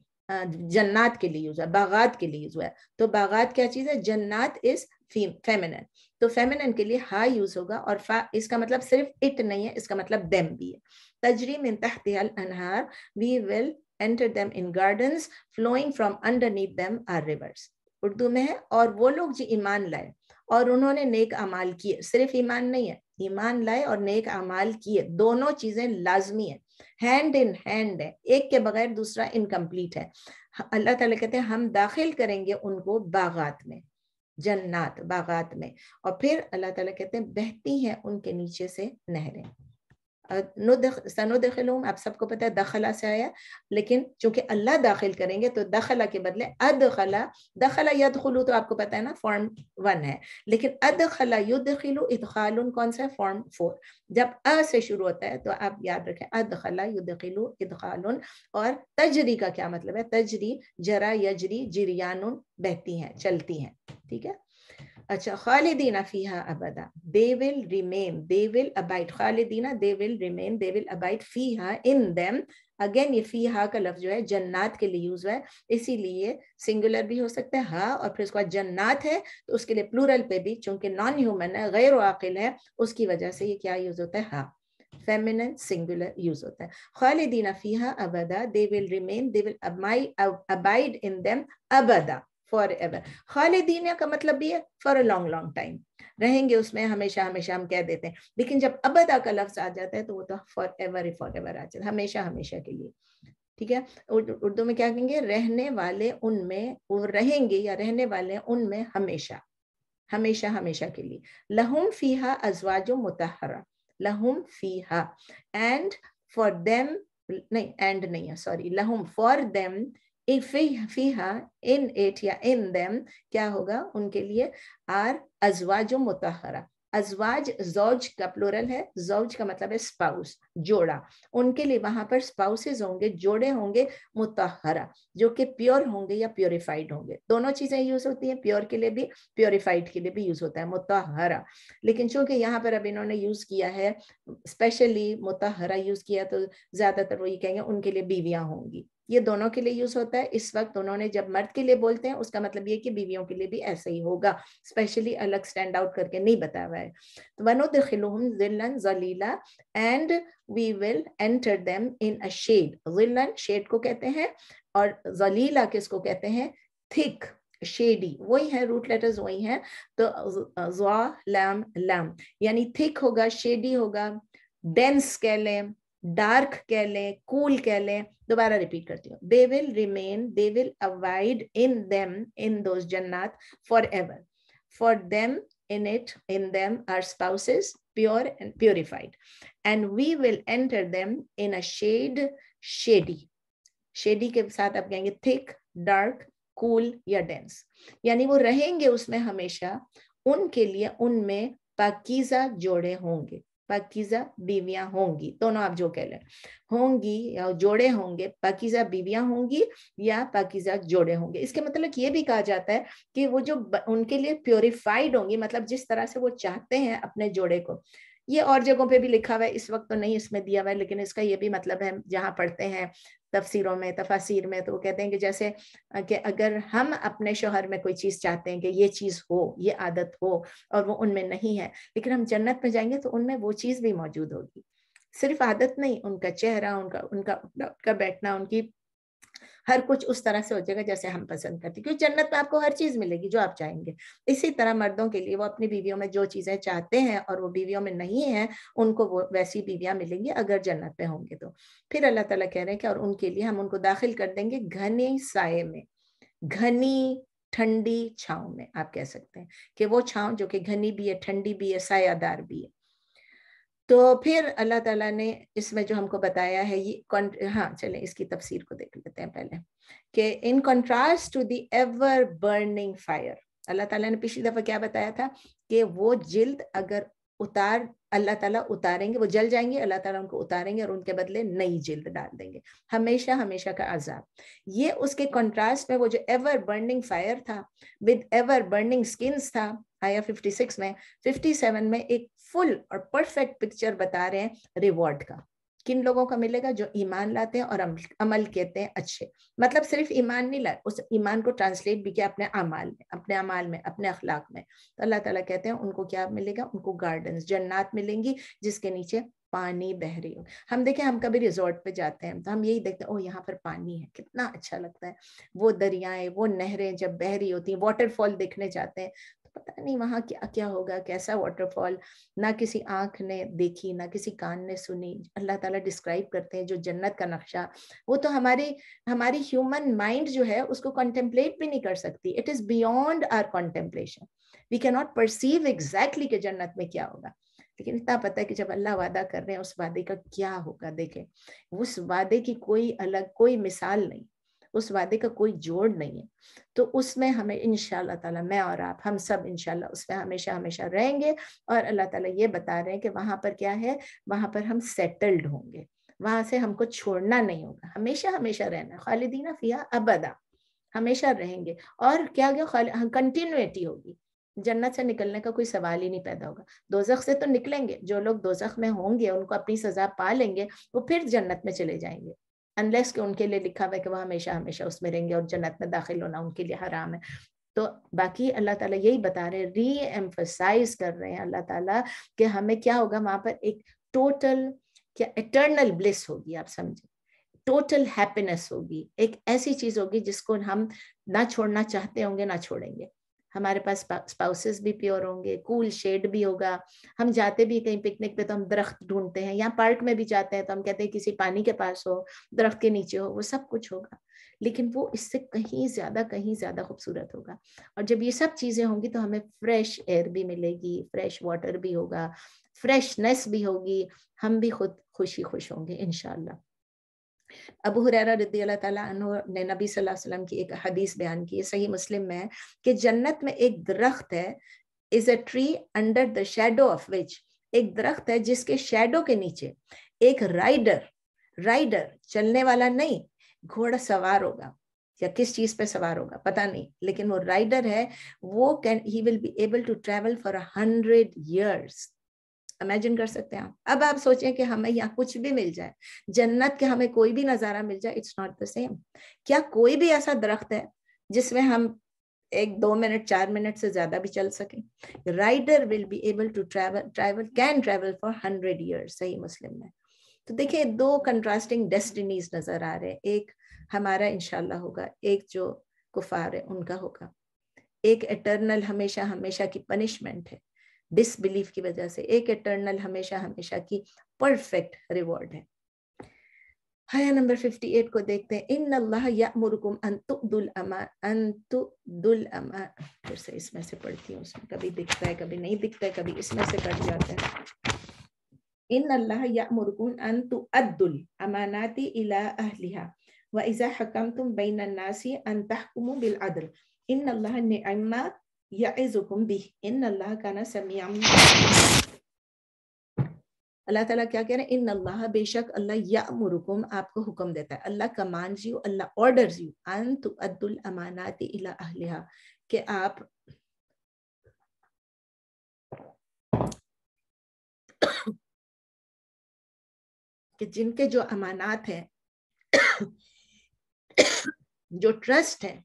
जन्नात के लिए यूज हुआ है बागात के लिए यूज हुआ है तो बागात क्या चीज है जन्नात इज फेमिनन तो फेमिनन के लिए हा यूज होगा और फा इसका मतलब सिर्फ इट नहीं है इसका मतलब देम भी है तजरी मिन तहतिहा अनहार we will enter them in gardens flowing from underneath them are rivers Urdu में है और वो लोग जो ईमान लाए और उन्होंने नेक अमाल किए सिर्फ ईमान नहीं है ईमान लाए और नेक अमाल किए दोनों चीजें लाजमी है हैंड इन हैंड है एक के बगैर दूसरा इनकम्प्लीट है अल्लाह ताला कहते हैं हम दाखिल करेंगे उनको बागात में जन्नात बागात में और फिर अल्लाह ताला कहते हैं बहती हैं उनके नीचे से नहरें नुदख आप सबको पता है दखला से आया लेकिन चूंकि अल्लाह दाखिल करेंगे तो दखला के बदले अदखला दखला खुलू तो आपको पता है ना फॉर्म वन है लेकिन अदखला युदखिलू इदखालून कौन सा है फॉर्म फोर जब अ से शुरू होता है तो आप याद रखें अदखला युदखिलू इदखालून और तजरी का क्या मतलब है तजरी जरा यजरी जिरियानुन बहती हैं चलती हैं ठीक है अच्छा खालिदीना फीहा अबदा they will remain they will abide खालिदीना they will remain they will abide फीहा इन देम अगेन ये फीहा का लफ्ज जो है जन्नात के लिए यूज हुआ है इसीलिए सिंगुलर भी हो सकता है हा और फिर उसके बाद जन्नात है तो उसके लिए प्लूरल पे भी चूंकि नॉन ह्यूमन है गैर वाकिल है उसकी वजह से ये क्या यूज होता है हा फेमिनन सिंगुलर यूज होता है खालिदीना फीहा अबदा they will remain they will abide in them अबदा फॉर एवर खालिदीन का मतलब भी है for a long long time रहेंगे उसमें हमेशा हमेशा हम कह देते हैं लेकिन जब अबदा का लफ्ज आ जाता है तो वो तो फॉर एवर ही फॉर एवर आ जाता है हमेशा हमेशा के लिए ठीक है उर्दू में क्या कहेंगे रहने वाले उनमें वो रहेंगे या रहने वाले उनमें हमेशा हमेशा हमेशा के लिए लहुम फीहा अजवाजो मुतहरा लहुम फीहा एंड फॉर देम नहीं एंड नहीं है सॉरी लहुम फॉर देम फीहा इन एट या इन देम क्या होगा उनके लिए आर अजवाज मुतहरा अजवाज जोज का प्लोरल है जोज का मतलब है स्पाउस जोड़ा उनके लिए वहां पर स्पाउसेज होंगे जोड़े होंगे मुतहरा जो कि प्योर होंगे या प्योरिफाइड होंगे दोनों चीजें यूज होती हैं प्योर के लिए भी प्योरिफाइड के लिए भी यूज होता है मुतहरा लेकिन चूंकि यहाँ पर अब इन्होंने यूज किया है स्पेशली मुतहरा यूज किया तो ज्यादातर वो ये कहेंगे उनके लिए बीवियां होंगी ये दोनों के लिए यूज होता है इस वक्त उन्होंने जब मर्द के लिए बोलते हैं उसका मतलब ये कि बीवियों के लिए भी ऐसा ही होगा स्पेशली अलग स्टैंड आउट करके नहीं बताया हुआ है तो वन जिलन जलीला and we will enter them in a shade जिलन शेड को कहते हैं और जलीला किसको कहते हैं थिक शेडी वही है रूट लेटर्स वही हैं तो लैम लैम यानी थिक होगा शेडी होगा डेंस कह लें डार्क कह लें कूल कह लें दोबारा रिपीट करती हूँ they will remain they will avoid in them in those जन्नात for ever for them in it in them are spouses pure and purified and we will enter them in a shade shady shady के साथ आप कहेंगे थिक डार्क कूल या डेंस यानी वो रहेंगे उसमें हमेशा उनके लिए उनमें पाकिजा जोड़े होंगे पाकिजा बीवियां होंगी दोनों आप जो कह लें होंगी या जोड़े होंगे पाकिजा बीवियां होंगी या पाकिजा जोड़े होंगे इसके मतलब ये भी कहा जाता है कि वो जो उनके लिए प्योरिफाइड होंगी मतलब जिस तरह से वो चाहते हैं अपने जोड़े को ये और जगहों पे भी लिखा हुआ है इस वक्त तो नहीं इसमें दिया हुआ है लेकिन इसका ये भी मतलब है जहाँ पढ़ते हैं तफसीरों में तफासिर में तो वो कहते हैं कि जैसे कि अगर हम अपने शोहर में कोई चीज़ चाहते हैं कि ये चीज़ हो ये आदत हो और वो उनमें नहीं है लेकिन हम जन्नत में जाएंगे तो उनमें वो चीज़ भी मौजूद होगी सिर्फ आदत नहीं उनका चेहरा उनका उनका उनका बैठना उनकी हर कुछ उस तरह से हो जाएगा जैसे हम पसंद करते क्योंकि जन्नत में आपको हर चीज मिलेगी जो आप चाहेंगे इसी तरह मर्दों के लिए वो अपनी बीवियों में जो चीजें चाहते हैं और वो बीवियों में नहीं है उनको वो वैसी बीवियां मिलेंगी अगर जन्नत में होंगे तो फिर अल्लाह तला कह रहे हैं कि और उनके लिए हम उनको दाखिल कर देंगे घने साय में घनी ठंडी छाव में आप कह सकते हैं कि वो छाव जो कि घनी भी है ठंडी भी है सायादार भी है तो फिर अल्लाह ताला ने इसमें जो हमको बताया है ये हाँ चले इसकी तफसीर को देख लेते हैं पहले कि in contrast to the ever burning fire अल्लाह ताला ने पिछली दफ़ा क्या बताया था कि वो जिल्द अगर उतार अल्लाह ताला उतारेंगे वो जल जाएंगे अल्लाह ताला उनको उतारेंगे और उनके बदले नई जिल्द डाल देंगे हमेशा हमेशा का अजाब ये उसके कंट्रास्ट में वो जो एवर बर्निंग फायर था विद एवर बर्निंग स्किन्स था आया 56 में 57 में एक फुल और परफेक्ट पिक्चर बता रहे हैं रिवॉर्ड का किन लोगों का मिलेगा जो ईमान लाते हैं और अमल कहते हैं अच्छे मतलब सिर्फ ईमान नहीं ला उस ईमान को ट्रांसलेट भी किया अपने अमाल में अपने अमाल में अपने अखलाक में तो अल्लाह ताला कहते हैं उनको क्या मिलेगा उनको गार्डन जन्नात मिलेंगी जिसके नीचे पानी बह रही हो हम देखें हम कभी रिजॉर्ट पे जाते हैं तो हम यही देखते हैं ओ यहाँ पर पानी है कितना अच्छा लगता है वो दरियाएं वो नहरें जब बह रही होती हैं वाटरफॉल देखने जाते हैं पता नहीं वहाँ क्या क्या होगा कैसा वाटरफॉल ना किसी आंख ने देखी ना किसी कान ने सुनी अल्लाह ताला डिस्क्राइब करते हैं जो जन्नत का नक्शा वो तो हमारे हमारी ह्यूमन माइंड जो है उसको कॉन्टेम्पलेट भी नहीं कर सकती it is beyond our contemplation we can not perceive exactly कि जन्नत में क्या होगा लेकिन इतना पता है कि जब अल्लाह वादा कर रहे हैं उस वादे का क्या होगा देखें उस वादे की कोई अलग कोई मिसाल नहीं उस वादे का कोई जोड़ नहीं है तो उसमें हमें इन ताला मैं और आप हम सब इन उसमें हमेशा हमेशा रहेंगे और अल्लाह ताला ये बता रहे हैं कि वहाँ पर क्या है वहाँ पर हम सेटल्ड होंगे वहाँ से हमको छोड़ना नहीं होगा हमेशा हमेशा रहना खालिदीना फिया अबदा हमेशा रहेंगे और क्या गया कंटिन्यूटी हाँ, होगी जन्नत से निकलने का कोई सवाल ही नहीं पैदा होगा दोजख से तो निकलेंगे जो लोग दोजख में होंगे उनको अपनी सजा पा लेंगे वो फिर जन्नत में चले जाएंगे अनलेस के उनके लिए लिखा हुआ है कि वह हमेशा हमेशा उसमें रहेंगे और जन्नत में दाखिल होना उनके लिए हराम है तो बाकी अल्लाह ताला यही बता रहे हैं री एम्फोसाइज कर रहे हैं अल्लाह ताला कि हमें क्या होगा वहां पर एक टोटल क्या इटर्नल ब्लिस होगी आप समझे टोटल हैप्पीनेस होगी एक ऐसी चीज होगी जिसको हम ना छोड़ना चाहते होंगे ना छोड़ेंगे हमारे पास स्पाउसेस भी प्योर होंगे कूल शेड भी होगा हम जाते भी कहीं पिकनिक पे तो हम दरख्त ढूंढते हैं या पार्क में भी जाते हैं तो हम कहते हैं किसी पानी के पास हो दरख्त के नीचे हो वो सब कुछ होगा लेकिन वो इससे कहीं ज्यादा कहीं ज्यादा खूबसूरत होगा और जब ये सब चीजें होंगी तो हमें फ्रेश एयर भी मिलेगी फ्रेश वाटर भी होगा फ्रेशनेस भी होगी हम भी खुद खुशी खुश होंगे इनशाला अबू हुरैरा रदी अल्लाह ताला अनु ने नबी सल्लल्लाहु अलैहि वसल्लम की एक हदीस बयान की है सही मुस्लिम में कि जन्नत में एक दरख्त है is a tree under the shadow of which एक दरख्त है जिसके शेडो के नीचे एक राइडर राइडर चलने वाला नहीं घोड़ा सवार होगा या किस चीज पे सवार होगा पता नहीं लेकिन वो राइडर है वो can he will be able to travel for hundred years imagine कर सकते हैं आप अब आप सोचें कि हमें यहाँ कुछ भी मिल जाए जन्नत के हमें कोई भी नज़ारा मिल जाए इट्स नॉट द सेम क्या कोई भी ऐसा दरख्त है जिसमें हम एक दो मिनट चार मिनट से ज्यादा भी चल सके rider will be able to travel travel can travel for hundred year सही मुस्लिम में तो देखिए दो कंट्रास्टिंग डेस्टिनीज नजर आ रहे हैं एक हमारा इनशाला होगा एक जो कुफार है उनका होगा एक एटर्नल हमेशा हमेशा की पनिशमेंट है डिसबिलीफ की वजह से एक इटर्नल हमेशा हमेशा की परफेक्ट रिवॉर्ड है हया नंबर 58 को देखते हैं इन अल्लाह यामुरुकुम अन तुदुल अमा अन तुदुल अमान फिर से इसमें से पढ़ती हूँ उसमें कभी दिखता है कभी नहीं दिखता है कभी इसमें से कट जाता है इन अल्लाह यामुरुकुम अन तुअद्दुल अमानाती इला अहलिहा वा इजा हकम तुम बैन नासी अन बिल अदल इन अल्लाह ने अम्मा याजुकुम भी इन अल्लाह का ना अल्लाह ताला क्या कह रहे हैं इन अल्लाह बेशक अल्लाह या मुरुकुम आपको हुक्म देता है अल्लाह कमांड्स यू अल्लाह ऑर्डर्स यू अंत तु अद्दुल अमानात इला अहलिहा कि आप कि जिनके जो अमानात हैं जो ट्रस्ट है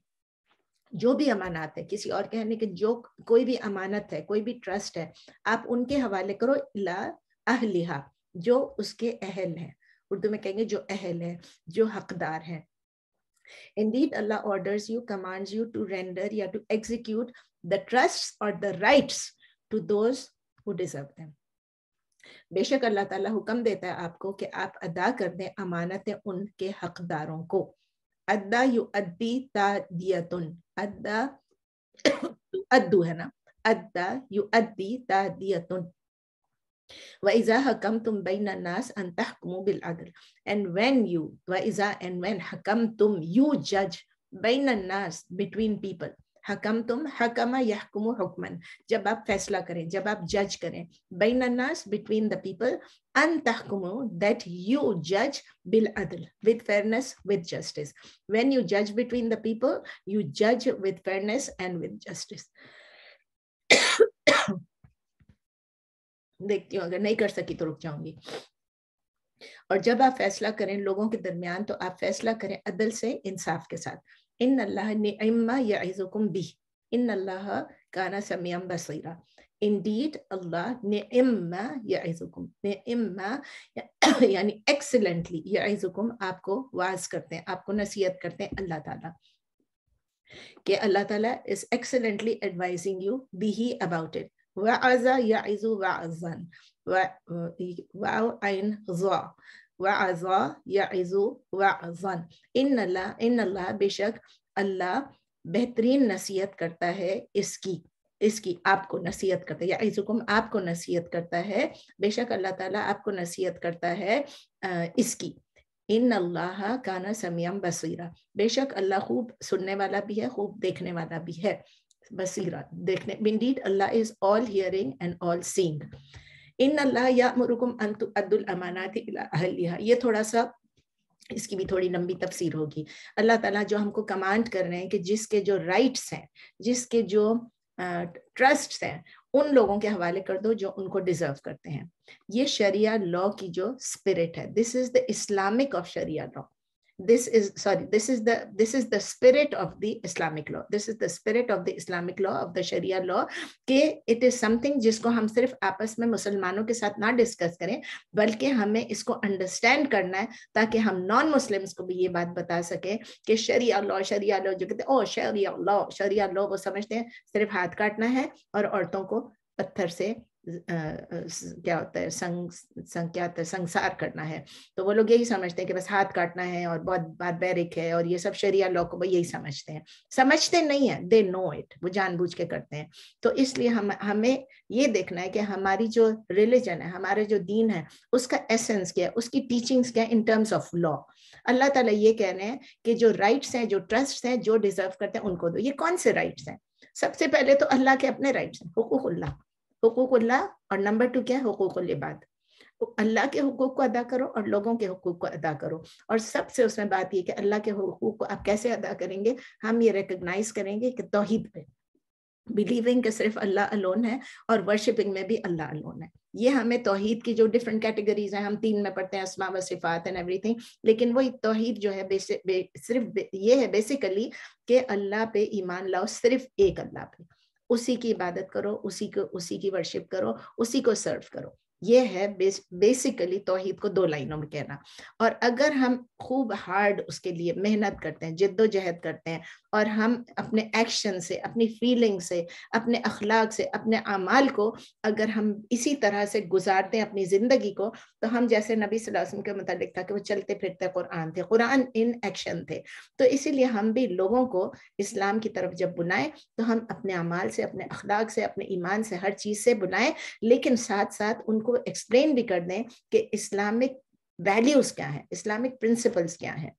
जो भी अमानत है किसी और कहने के जो कोई भी अमानत है कोई भी ट्रस्ट है आप उनके हवाले करो ला अहलिहा जो उसके अहल हैं उर्दू में कहेंगे जो अहल है जो हकदार है Indeed, Allah orders you, commands you to render, yeah, to execute the trusts or the rights to those who deserve them. बेशक अल्लाह ताला हुक्म देता है आपको कि आप अदा कर दें अमानतें उनके हकदारों को अदा यु अद्दी तादियतुन अद्दा अद्दू है ना अद्दा यु अद्दी तादियतुन वैजा हकम तुम बैन नास अंतहकुमु बिल अदल एंड व्हेन यू वैजा एंड व्हेन हकम तुम यू जज बैन नास बिटवीन पीपल हकम तुम हकमा यहकुम हुक्मन जब आप फैसला करें जब आप जज करें ban अन्नास between the people on तहकुमु that you जज बिल अदल with fairness with justice when you जज बिटवीन द पीपल यू जज with fairness and with justice देखती हूँ अगर नहीं कर सकी तो रुक जाऊंगी और जब आप फैसला करें लोगों के दरमियान तो आप फैसला करें अदल से इंसाफ के साथ इन अल्लाह ने अम्मा या इज़ुकुम भी इन अल्लाह गाना समयम बसरा इंडीड अल्लाह ने अम्मा या इज़ुकुम ने अम्मा यानी एक्सलेंटली या इज़ुकुम आपको वाज करते हैं आपको नसीहत करते हैं अल्लाह ताला कि अल्लाह ताला is excellently advising you be he about it वा अज़ा या इज़ु वा अज़न वा वा आइन ज़ा बेशक अल्लाह बेहतरीन नसीहत करता है इसकी इसकी आपको नसीहत करता है या आपको नसीहत करता है बेशक अल्लाह ताला आपको नसीहत करता है इसकी इन अल्लाह काना समयम बसीरा बेशक अल्लाह खूब सुनने वाला भी है खूब देखने वाला भी है बसीरा देखने इंडीड अल्लाह is all hearing and all seeing इन अल्लाह या मुरुकुम अद्दुल अमानात इला अहलिया ये थोड़ा सा इसकी भी थोड़ी लंबी तफसीर होगी अल्लाह ताला जो हमको कमांड कर रहे हैं कि जिसके जो राइट्स हैं जिसके जो ट्रस्ट हैं उन लोगों के हवाले कर दो जो उनको डिजर्व करते हैं ये शरिया लॉ की जो स्पिरिट है this is the Islamic of sharia law this is sorry this is the this is the spirit of the islamic law this is the spirit of the islamic law of the sharia law के it is something जिसको हम सिर्फ आपस में मुसलमानों के साथ ना डिस्कस करें बल्कि हमें इसको अंडरस्टैंड करना है ताकि हम नॉन मुस्लिम्स को भी ये बात बता सकें कि शरिया लॉ शरिया लॉ जो कहते हैं ओ शरिया लॉ शरिया लॉ वो समझते हैं सिर्फ हाथ काटना है और औरतों को पत्थर से क्या होता है संग, संग क्या होता है संसार करना है तो वो लोग यही समझते हैं कि बस हाथ काटना है और बहुत बारबेरिक है और ये सब शरिया लॉ को यही समझते हैं समझते नहीं है दे नो इट वो जानबूझ के करते हैं तो इसलिए हम हमें ये देखना है कि हमारी जो रिलीजन है हमारे जो दीन है उसका एसेंस क्या है उसकी टीचिंग्स क्या है इन टर्म्स ऑफ लॉ अल्लाह ताला ये कह रहे हैं कि जो राइट्स हैं जो ट्रस्ट हैं जो डिजर्व करते हैं उनको दो ये कौन से राइट्स हैं सबसे पहले तो अल्लाह के अपने राइट्स हैं हुकूक हकूक़ल्ला और नंबर टू क्या है हकूक़बाद अल्लाह के हकूक़ को अदा करो और लोगों के हकूक़ को अदा करो और सबसे उसमें बात यह कि अल्लाह के हकूक़ को आप कैसे अदा करेंगे हम ये रिकग्नाइज करेंगे कि तोहद पे बिलीविंग के सिर्फ अल्लाह अलोन है और वर्शिपिंग में भी अल्लाह अलोन है ये हमें तोहहीद की जो डिफरेंट कैटेगरीज हैं हम तीन में पढ़ते हैं असमा व सिफात एंड एवरीथिंग लेकिन वही तोहहीद जो है बे, सिर्फ ये है बेसिकली कि अल्लाह पे ईमान लाओ सिर्फ एक अल्लाह पे उसी की इबादत करो उसी को उसी की वर्शिप करो उसी को सर्व करो ये है बेस, बेसिकली तोहहीद को दो लाइनों में कहना और अगर हम खूब हार्ड उसके लिए मेहनत करते हैं जिद्दोजहद करते हैं और हम अपने एक्शन से अपनी फीलिंग से अपने अखलाक से अपने अमाल को अगर हम इसी तरह से गुजारते हैं अपनी ज़िंदगी को तो हम जैसे नबी सलासम के मुतालिक था कि वो चलते फिरते कुरान थे कुरान इन एक्शन थे तो इसीलिए हम भी लोगों को इस्लाम की तरफ जब बुलाएं तो हम अपने अमाल से अपने अखलाक से अपने ईमान से हर चीज़ से बुलाएं लेकिन साथ साथ उनको एक्सप्लेन भी कर दें कि इस्लामिक वैल्यूज़ क्या हैं इस्लामिक प्रिंसिपल्स क्या है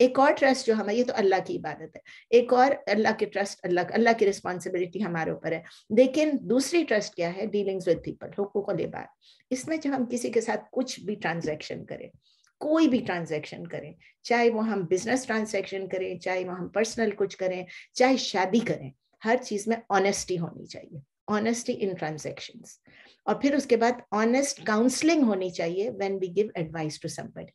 एक और ट्रस्ट जो हमारा ये तो अल्लाह की इबादत है एक और अल्लाह के ट्रस्ट अल्लाह अल्लाह की रिस्पॉन्सिबिलिटी हमारे ऊपर है लेकिन दूसरी ट्रस्ट क्या है डीलिंग्स विद पीपल हुकूक और इबाद इसमें जब हम किसी के साथ कुछ भी ट्रांजेक्शन करें कोई भी ट्रांजेक्शन करें चाहे वो हम बिजनेस ट्रांजेक्शन करें चाहे वो हम पर्सनल कुछ करें चाहे शादी करें हर चीज में ऑनेस्टी होनी चाहिए ऑनेस्टी इन ट्रांजेक्शन और फिर उसके बाद ऑनेस्ट काउंसलिंग होनी चाहिए when we give advice to somebody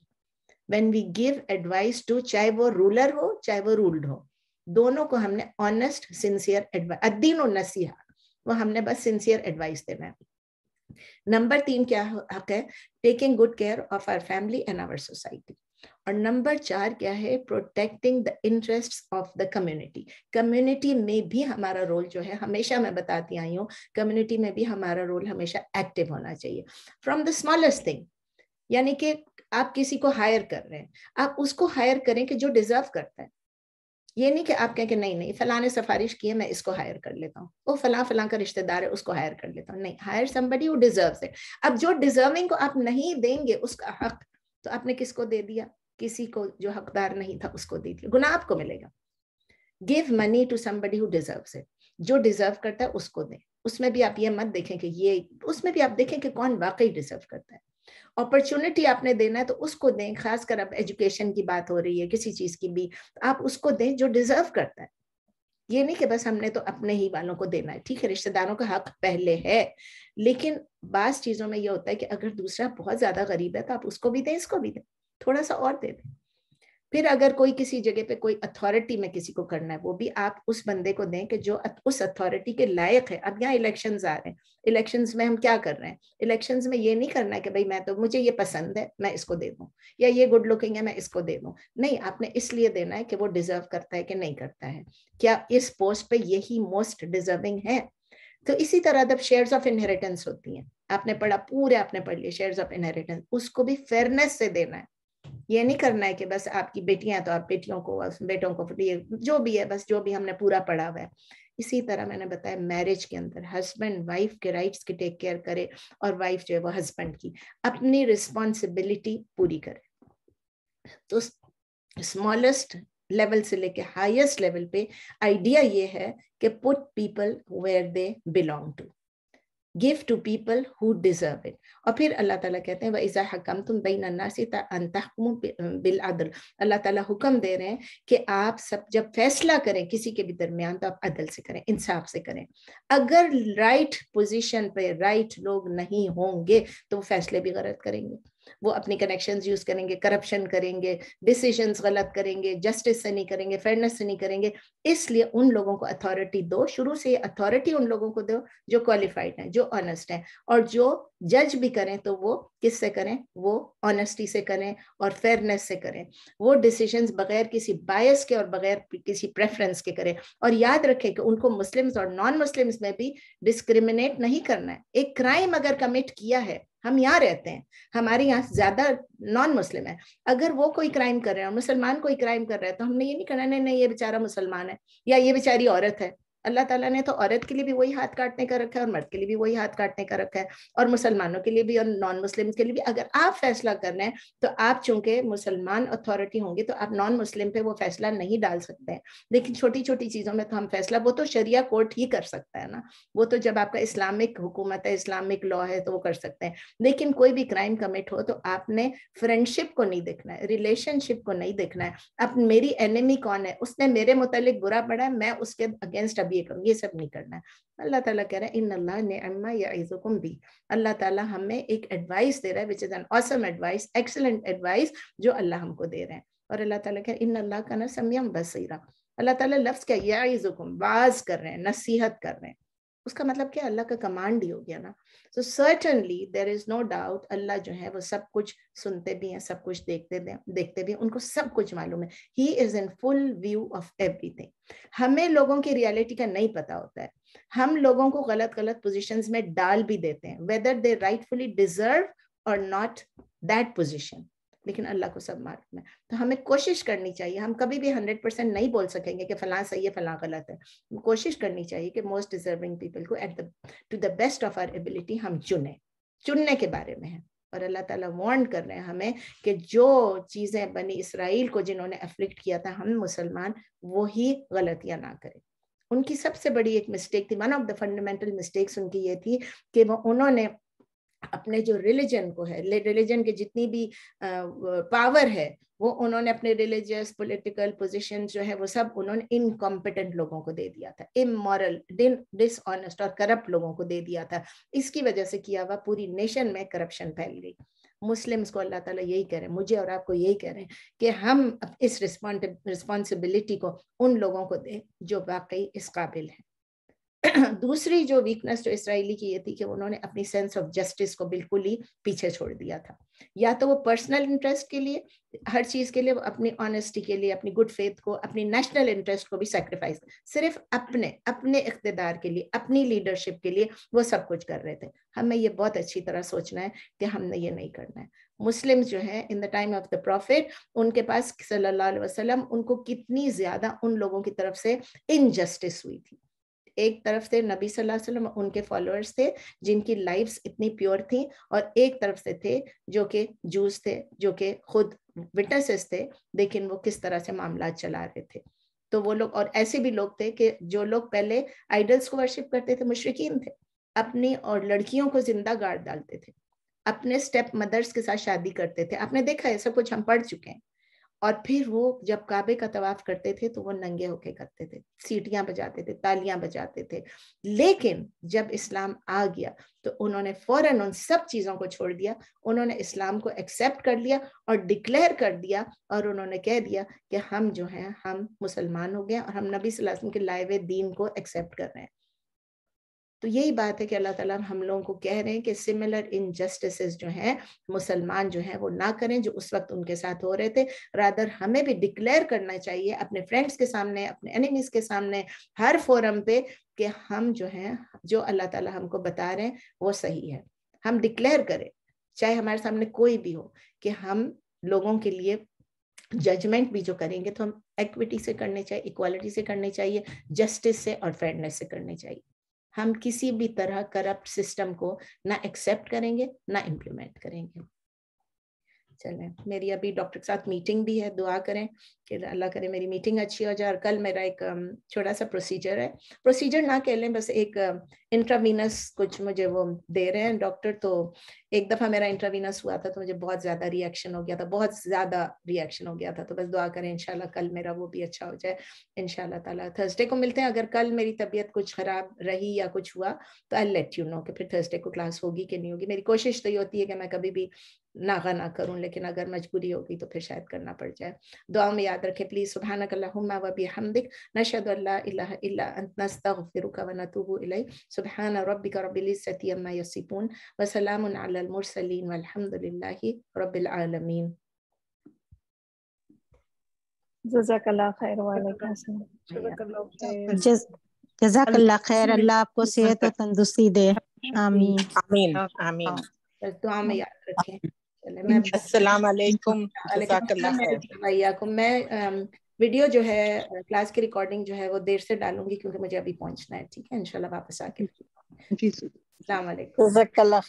when we give advice to चाहे वो रूलर हो चाहे वो रूल्ड हो दोनों को हमने honest सिंसियर advice और नसीहा वो हमने बस सिंसियर एडवाइस देना है नंबर तीन क्या हक है taking good care of our family and our society और नंबर चार क्या है protecting the interest of the community community में भी हमारा रोल जो है हमेशा मैं बताती आई हूँ कम्युनिटी में भी हमारा रोल हमेशा एक्टिव होना चाहिए फ्रॉम द स्मॉलेस्ट थिंग यानी कि आप किसी को हायर कर रहे हैं आप उसको हायर करें कि जो डिजर्व करता है ये नहीं कि आप कहें कि नहीं नहीं फला ने सिफारिश की है मैं इसको हायर कर लेता हूँ वो फला फला का रिश्तेदार है उसको हायर कर लेता हूँ नहीं हायर समबडी वो डिजर्व है अब जो डिजर्विंग को आप नहीं देंगे उसका हक तो आपने किसको दे दिया किसी को जो हकदार नहीं था उसको दे दिया गुना आपको मिलेगा give money to somebody who deserve it जो डिजर्व करता है उसको दें उसमें भी आप ये मत देखें कि ये उसमें भी आप देखें कि कौन वाकई डिजर्व करता है अपॉर्चुनिटी आपने देना है तो उसको दें खासकर अब एजुकेशन की बात हो रही है किसी चीज की भी तो आप उसको दें जो डिजर्व करता है ये नहीं कि बस हमने तो अपने ही वालों को देना है ठीक है रिश्तेदारों का हक पहले है लेकिन बास चीजों में यह होता है कि अगर दूसरा बहुत ज्यादा गरीब है तो आप उसको भी दें इसको भी दें थोड़ा सा और दे दें फिर अगर कोई किसी जगह पे कोई अथॉरिटी में किसी को करना है वो भी आप उस बंदे को दें कि जो उस अथॉरिटी के लायक है अब यहाँ इलेक्शन आ रहे हैं इलेक्शन में हम क्या कर रहे हैं इलेक्शन में ये नहीं करना है कि भाई मैं तो मुझे ये पसंद है मैं इसको दे दूँ या ये गुड लुकिंग है मैं इसको दे दूँ नहीं आपने इसलिए देना है कि वो डिजर्व करता है कि नहीं करता है क्या इस पोस्ट पे यही मोस्ट डिजर्विंग है तो इसी तरह जब शेयर्स ऑफ इनहेरिटेंस होती हैं आपने पढ़ा पूरे आपने पढ़ लिए शेयर्स ऑफ इनहेरिटेंस उसको भी फेयरनेस से देना है ये नहीं करना है कि बस आपकी बेटियां तो आप बेटियों को बेटों को जो भी है बस जो भी हमने पूरा पढ़ा हुआ है इसी तरह मैंने बताया मैरिज के अंदर हस्बैंड वाइफ के राइट्स की टेक केयर करे और वाइफ जो है वो हस्बैंड की अपनी रिस्पॉन्सिबिलिटी पूरी करे तो स्मॉलेस्ट लेवल से लेके हाईएस्ट लेवल पे आइडिया ये है कि put people where they belong to give to people who deserve it और फिर अल्लाह ताला कहते हैं वैसा हकम तुम बई नन्ना बिल अदल अल्लाह ताला हुक्म दे रहे हैं कि आप सब जब फैसला करें किसी के भी दरमियान तो आप अदल से करें इंसाफ से करें अगर राइट पोजीशन पे राइट लोग नहीं होंगे तो वो फैसले भी गलत करेंगे वो अपने कनेक्शन यूज करेंगे करप्शन करेंगे डिसीजन गलत करेंगे जस्टिस से नहीं करेंगे फेयरनेस से नहीं करेंगे इसलिए उन लोगों को अथॉरिटी दो शुरू से अथॉरिटी उन लोगों को दो जो क्वालिफाइड है जो ऑनेस्ट है और जो जज भी करें तो वो किससे करें वो ऑनेस्टी से करें और फेयरनेस से करें वो डिसीजन बगैर किसी बायस के और बगैर किसी प्रेफरेंस के करें और याद रखें कि उनको मुस्लिम्स और नॉन मुस्लिम्स में भी डिस्क्रिमिनेट नहीं करना है एक क्राइम अगर कमिट किया है हम यहाँ रहते हैं हमारे यहाँ ज्यादा नॉन मुस्लिम है अगर वो कोई क्राइम कर रहे हैं मुसलमान कोई क्राइम कर रहे हैं तो हमने ये नहीं करना नहीं नहीं ये बेचारा मुसलमान है या ये बेचारी औरत है अल्लाह ताला ने तो औरत के लिए भी वही हाथ काटने का रखा है और मर्द के लिए भी वही हाथ काटने का रखा है और मुसलमानों के लिए भी और नॉन मुस्लिम के लिए भी अगर आप फैसला कर रहे हैं तो आप चूंकि मुसलमान अथॉरिटी होंगे तो आप नॉन मुस्लिम पे वो फैसला नहीं डाल सकते हैं लेकिन छोटी छोटी चीज़ों में तो हम फैसला वो तो शरिया कोर्ट ही कर सकता है ना वो तो जब आपका इस्लामिक हुकूमत है इस्लामिक लॉ है तो वो कर सकते हैं लेकिन कोई भी क्राइम कमिट हो तो आपने फ्रेंडशिप को नहीं देखना है रिलेशनशिप को नहीं देखना है अब मेरी एनिमी कौन है उसने मेरे मुतालिक बुरा पड़ा है मैं उसके अगेंस्ट अभी ये करो ये सब नहीं करना है अल्लाह ताला कह रहा है इन अल्लाह ने अम्मा या ईज़ुकुम भी अल्लाह ताला हमें एक एडवाइस दे रहा है which is an awesome advice excellent advice जो अल्लाह हमको दे रहे हैं और अल्लाह ताला कह रहा है इन अल्लाह का ना समयम बसीरा अल्लाह ताला लफ्ज़ क्या या ईज़ुकुम वाज कर रहे हैं नसीहत कर रहे हैं उसका मतलब क्या अल्लाह का कमांड ही हो गया ना so certainly there is no doubt अल्लाह जो है वो सब कुछ सुनते भी हैं सब कुछ देखते भी देखते भी हैं उनको सब कुछ मालूम है he is in full view of everything हमें लोगों की रियलिटी का नहीं पता होता है हम लोगों को गलत गलत पोजिशन में डाल भी देते हैं वेदर दे राइटफुली डिजर्व और नॉट दैट पोजिशन लेकिन अल्लाह को सब मालूम है तो हमें कोशिश करनी चाहिए हम कभी भी हंड्रेड परसेंट नहीं बोल सकेंगे कि फलां सही है फलां गलत है कोशिश करनी चाहिए कि मोस्ट डिजर्विंग पीपल को at the to the best of our ability हम चुने चुनने के बारे में है और अल्लाह ताला वार्न कर रहे हैं हमें कि जो चीज़ें बनी इसराइल को जिन्होंने अफ्लिक्ट किया था हम मुसलमान वो ही गलतियां ना करें उनकी सबसे बड़ी एक मिस्टेक थी one of the fundamental mistakes उनकी ये थी कि वो उन्होंने अपने जो रिलीजन को है रिलीजन के जितनी भी पावर है वो उन्होंने अपने रिलीजियस पॉलिटिकल पोजीशन जो है वो सब उन्होंने इनकॉम्पिटेंट लोगों को दे दिया था इमोरल डिसऑनेस्ट और करप्ट लोगों को दे दिया था इसकी वजह से किया हुआ पूरी नेशन में करप्शन फैल गई मुस्लिम्स को अल्लाह ताला यही कह रहे हैं मुझे और आपको यही कह रहे हैं कि हम इस रिस्पॉन्सिबिलिटी को उन लोगों को दें जो वाकई इस काबिल हैं दूसरी जो वीकनेस जो इसराइली की ये थी कि उन्होंने अपनी सेंस ऑफ जस्टिस को बिल्कुल ही पीछे छोड़ दिया था या तो वो पर्सनल इंटरेस्ट के लिए हर चीज के लिए वो अपनी ऑनेस्टी के लिए अपनी गुड फेथ को अपनी नेशनल इंटरेस्ट को भी सेक्रीफाइस सिर्फ अपने अपने इकतेदार के लिए अपनी लीडरशिप के लिए वो सब कुछ कर रहे थे हमें ये बहुत अच्छी तरह सोचना है कि हमने ये नहीं करना है मुस्लिम जो है in the time of the prophet उनके पास सल्लल्लाहु अलैहि वसल्लम उनको कितनी ज्यादा उन लोगों की तरफ से इनजस्टिस हुई थी एक तरफ से नबी सल्लल्लाहु अलैहि वसल्लम उनके फॉलोअर्स थे जिनकी लाइफ्स इतनी प्योर थी और एक तरफ से थे जो कि जूस थे जो कि खुद विटनेसेस थे लेकिन वो किस तरह से मामला चला रहे थे तो वो लोग और ऐसे भी लोग थे कि जो लोग पहले आइडल्स को वर्शिप करते थे मुशरकिन थे अपनी और लड़कियों को जिंदा गाड़ डालते थे अपने स्टेप मदर्स के साथ शादी करते थे आपने देखा है सब कुछ हम पढ़ चुके हैं और फिर वो जब काबे का तवाफ करते थे तो वो नंगे होके करते थे सीटियां बजाते थे तालियां बजाते थे लेकिन जब इस्लाम आ गया तो उन्होंने फौरन उन सब चीजों को छोड़ दिया उन्होंने इस्लाम को एक्सेप्ट कर लिया और डिक्लेयर कर दिया और उन्होंने कह दिया कि हम जो हैं हम मुसलमान हो गए और हम नबी वसल्लम के लाए हुए दीन को एक्सेप्ट कर रहे हैं तो यही बात है कि अल्लाह ताला हम लोगों को कह रहे हैं कि सिमिलर इनजस्टिस जो है मुसलमान जो है वो ना करें जो उस वक्त उनके साथ हो रहे थे रादर हमें भी डिक्लेयर करना चाहिए अपने फ्रेंड्स के सामने अपने एनिमीज के सामने हर फोरम पे कि हम जो है जो अल्लाह ताला हमको बता रहे हैं वो सही है हम डिक्लेयर करें चाहे हमारे सामने कोई भी हो कि हम लोगों के लिए जजमेंट भी जो करेंगे तो हम एक्विटी से करने चाहिए इक्वालिटी से करने चाहिए जस्टिस से और फेयरनेस से करने चाहिए हम किसी भी तरह करप्ट सिस्टम को ना एक्सेप्ट करेंगे ना इम्प्लीमेंट करेंगे चले मेरी अभी डॉक्टर के साथ मीटिंग भी है दुआ करें कि अल्लाह करे मेरी मीटिंग अच्छी हो जाए और कल मेरा एक छोटा सा प्रोसीजर है प्रोसीजर ना हाँ कह लें बस एक इंट्रावीनस कुछ मुझे वो दे रहे हैं डॉक्टर तो एक दफा मेरा इंट्रावीनस हुआ था तो मुझे बहुत ज्यादा रिएक्शन हो गया था बहुत ज्यादा रिएक्शन हो गया था तो बस दुआ करें इनशाला कल मेरा वो भी अच्छा हो जाए इनशाला ताला थर्सडे को मिलते हैं अगर कल मेरी तबीयत कुछ खराब रही या कुछ हुआ तो आई लेट यू नो कि फिर थर्सडे को क्लास होगी कि नहीं होगी मेरी कोशिश तो ये होती है कि मैं कभी भी नागा ना करूं लेकिन अगर मजबूरी होगी तो फिर शायद करना पड़ जाए दुआ में याद रखे प्लीज़ सुबह अल्लाह वबी हमदिक नशद अल्लाह इला अंत नस्ता व नतूबू इलाई سبحان ربك رب العزة عما يصفون وسلام على المرسلين والحمد لله رب العالمين جزاك الله خير وعليكم السلام جزاك الله خير الله خير الله आपको सेहत और तंदुरुस्ती दे आमीन आमीन आमीन बस दुआ में याद रखें वीडियो जो है क्लास की रिकॉर्डिंग जो है वो देर से डालूंगी क्योंकि मुझे अभी पहुंचना है ठीक है इनशाला वापस आके जी सलाम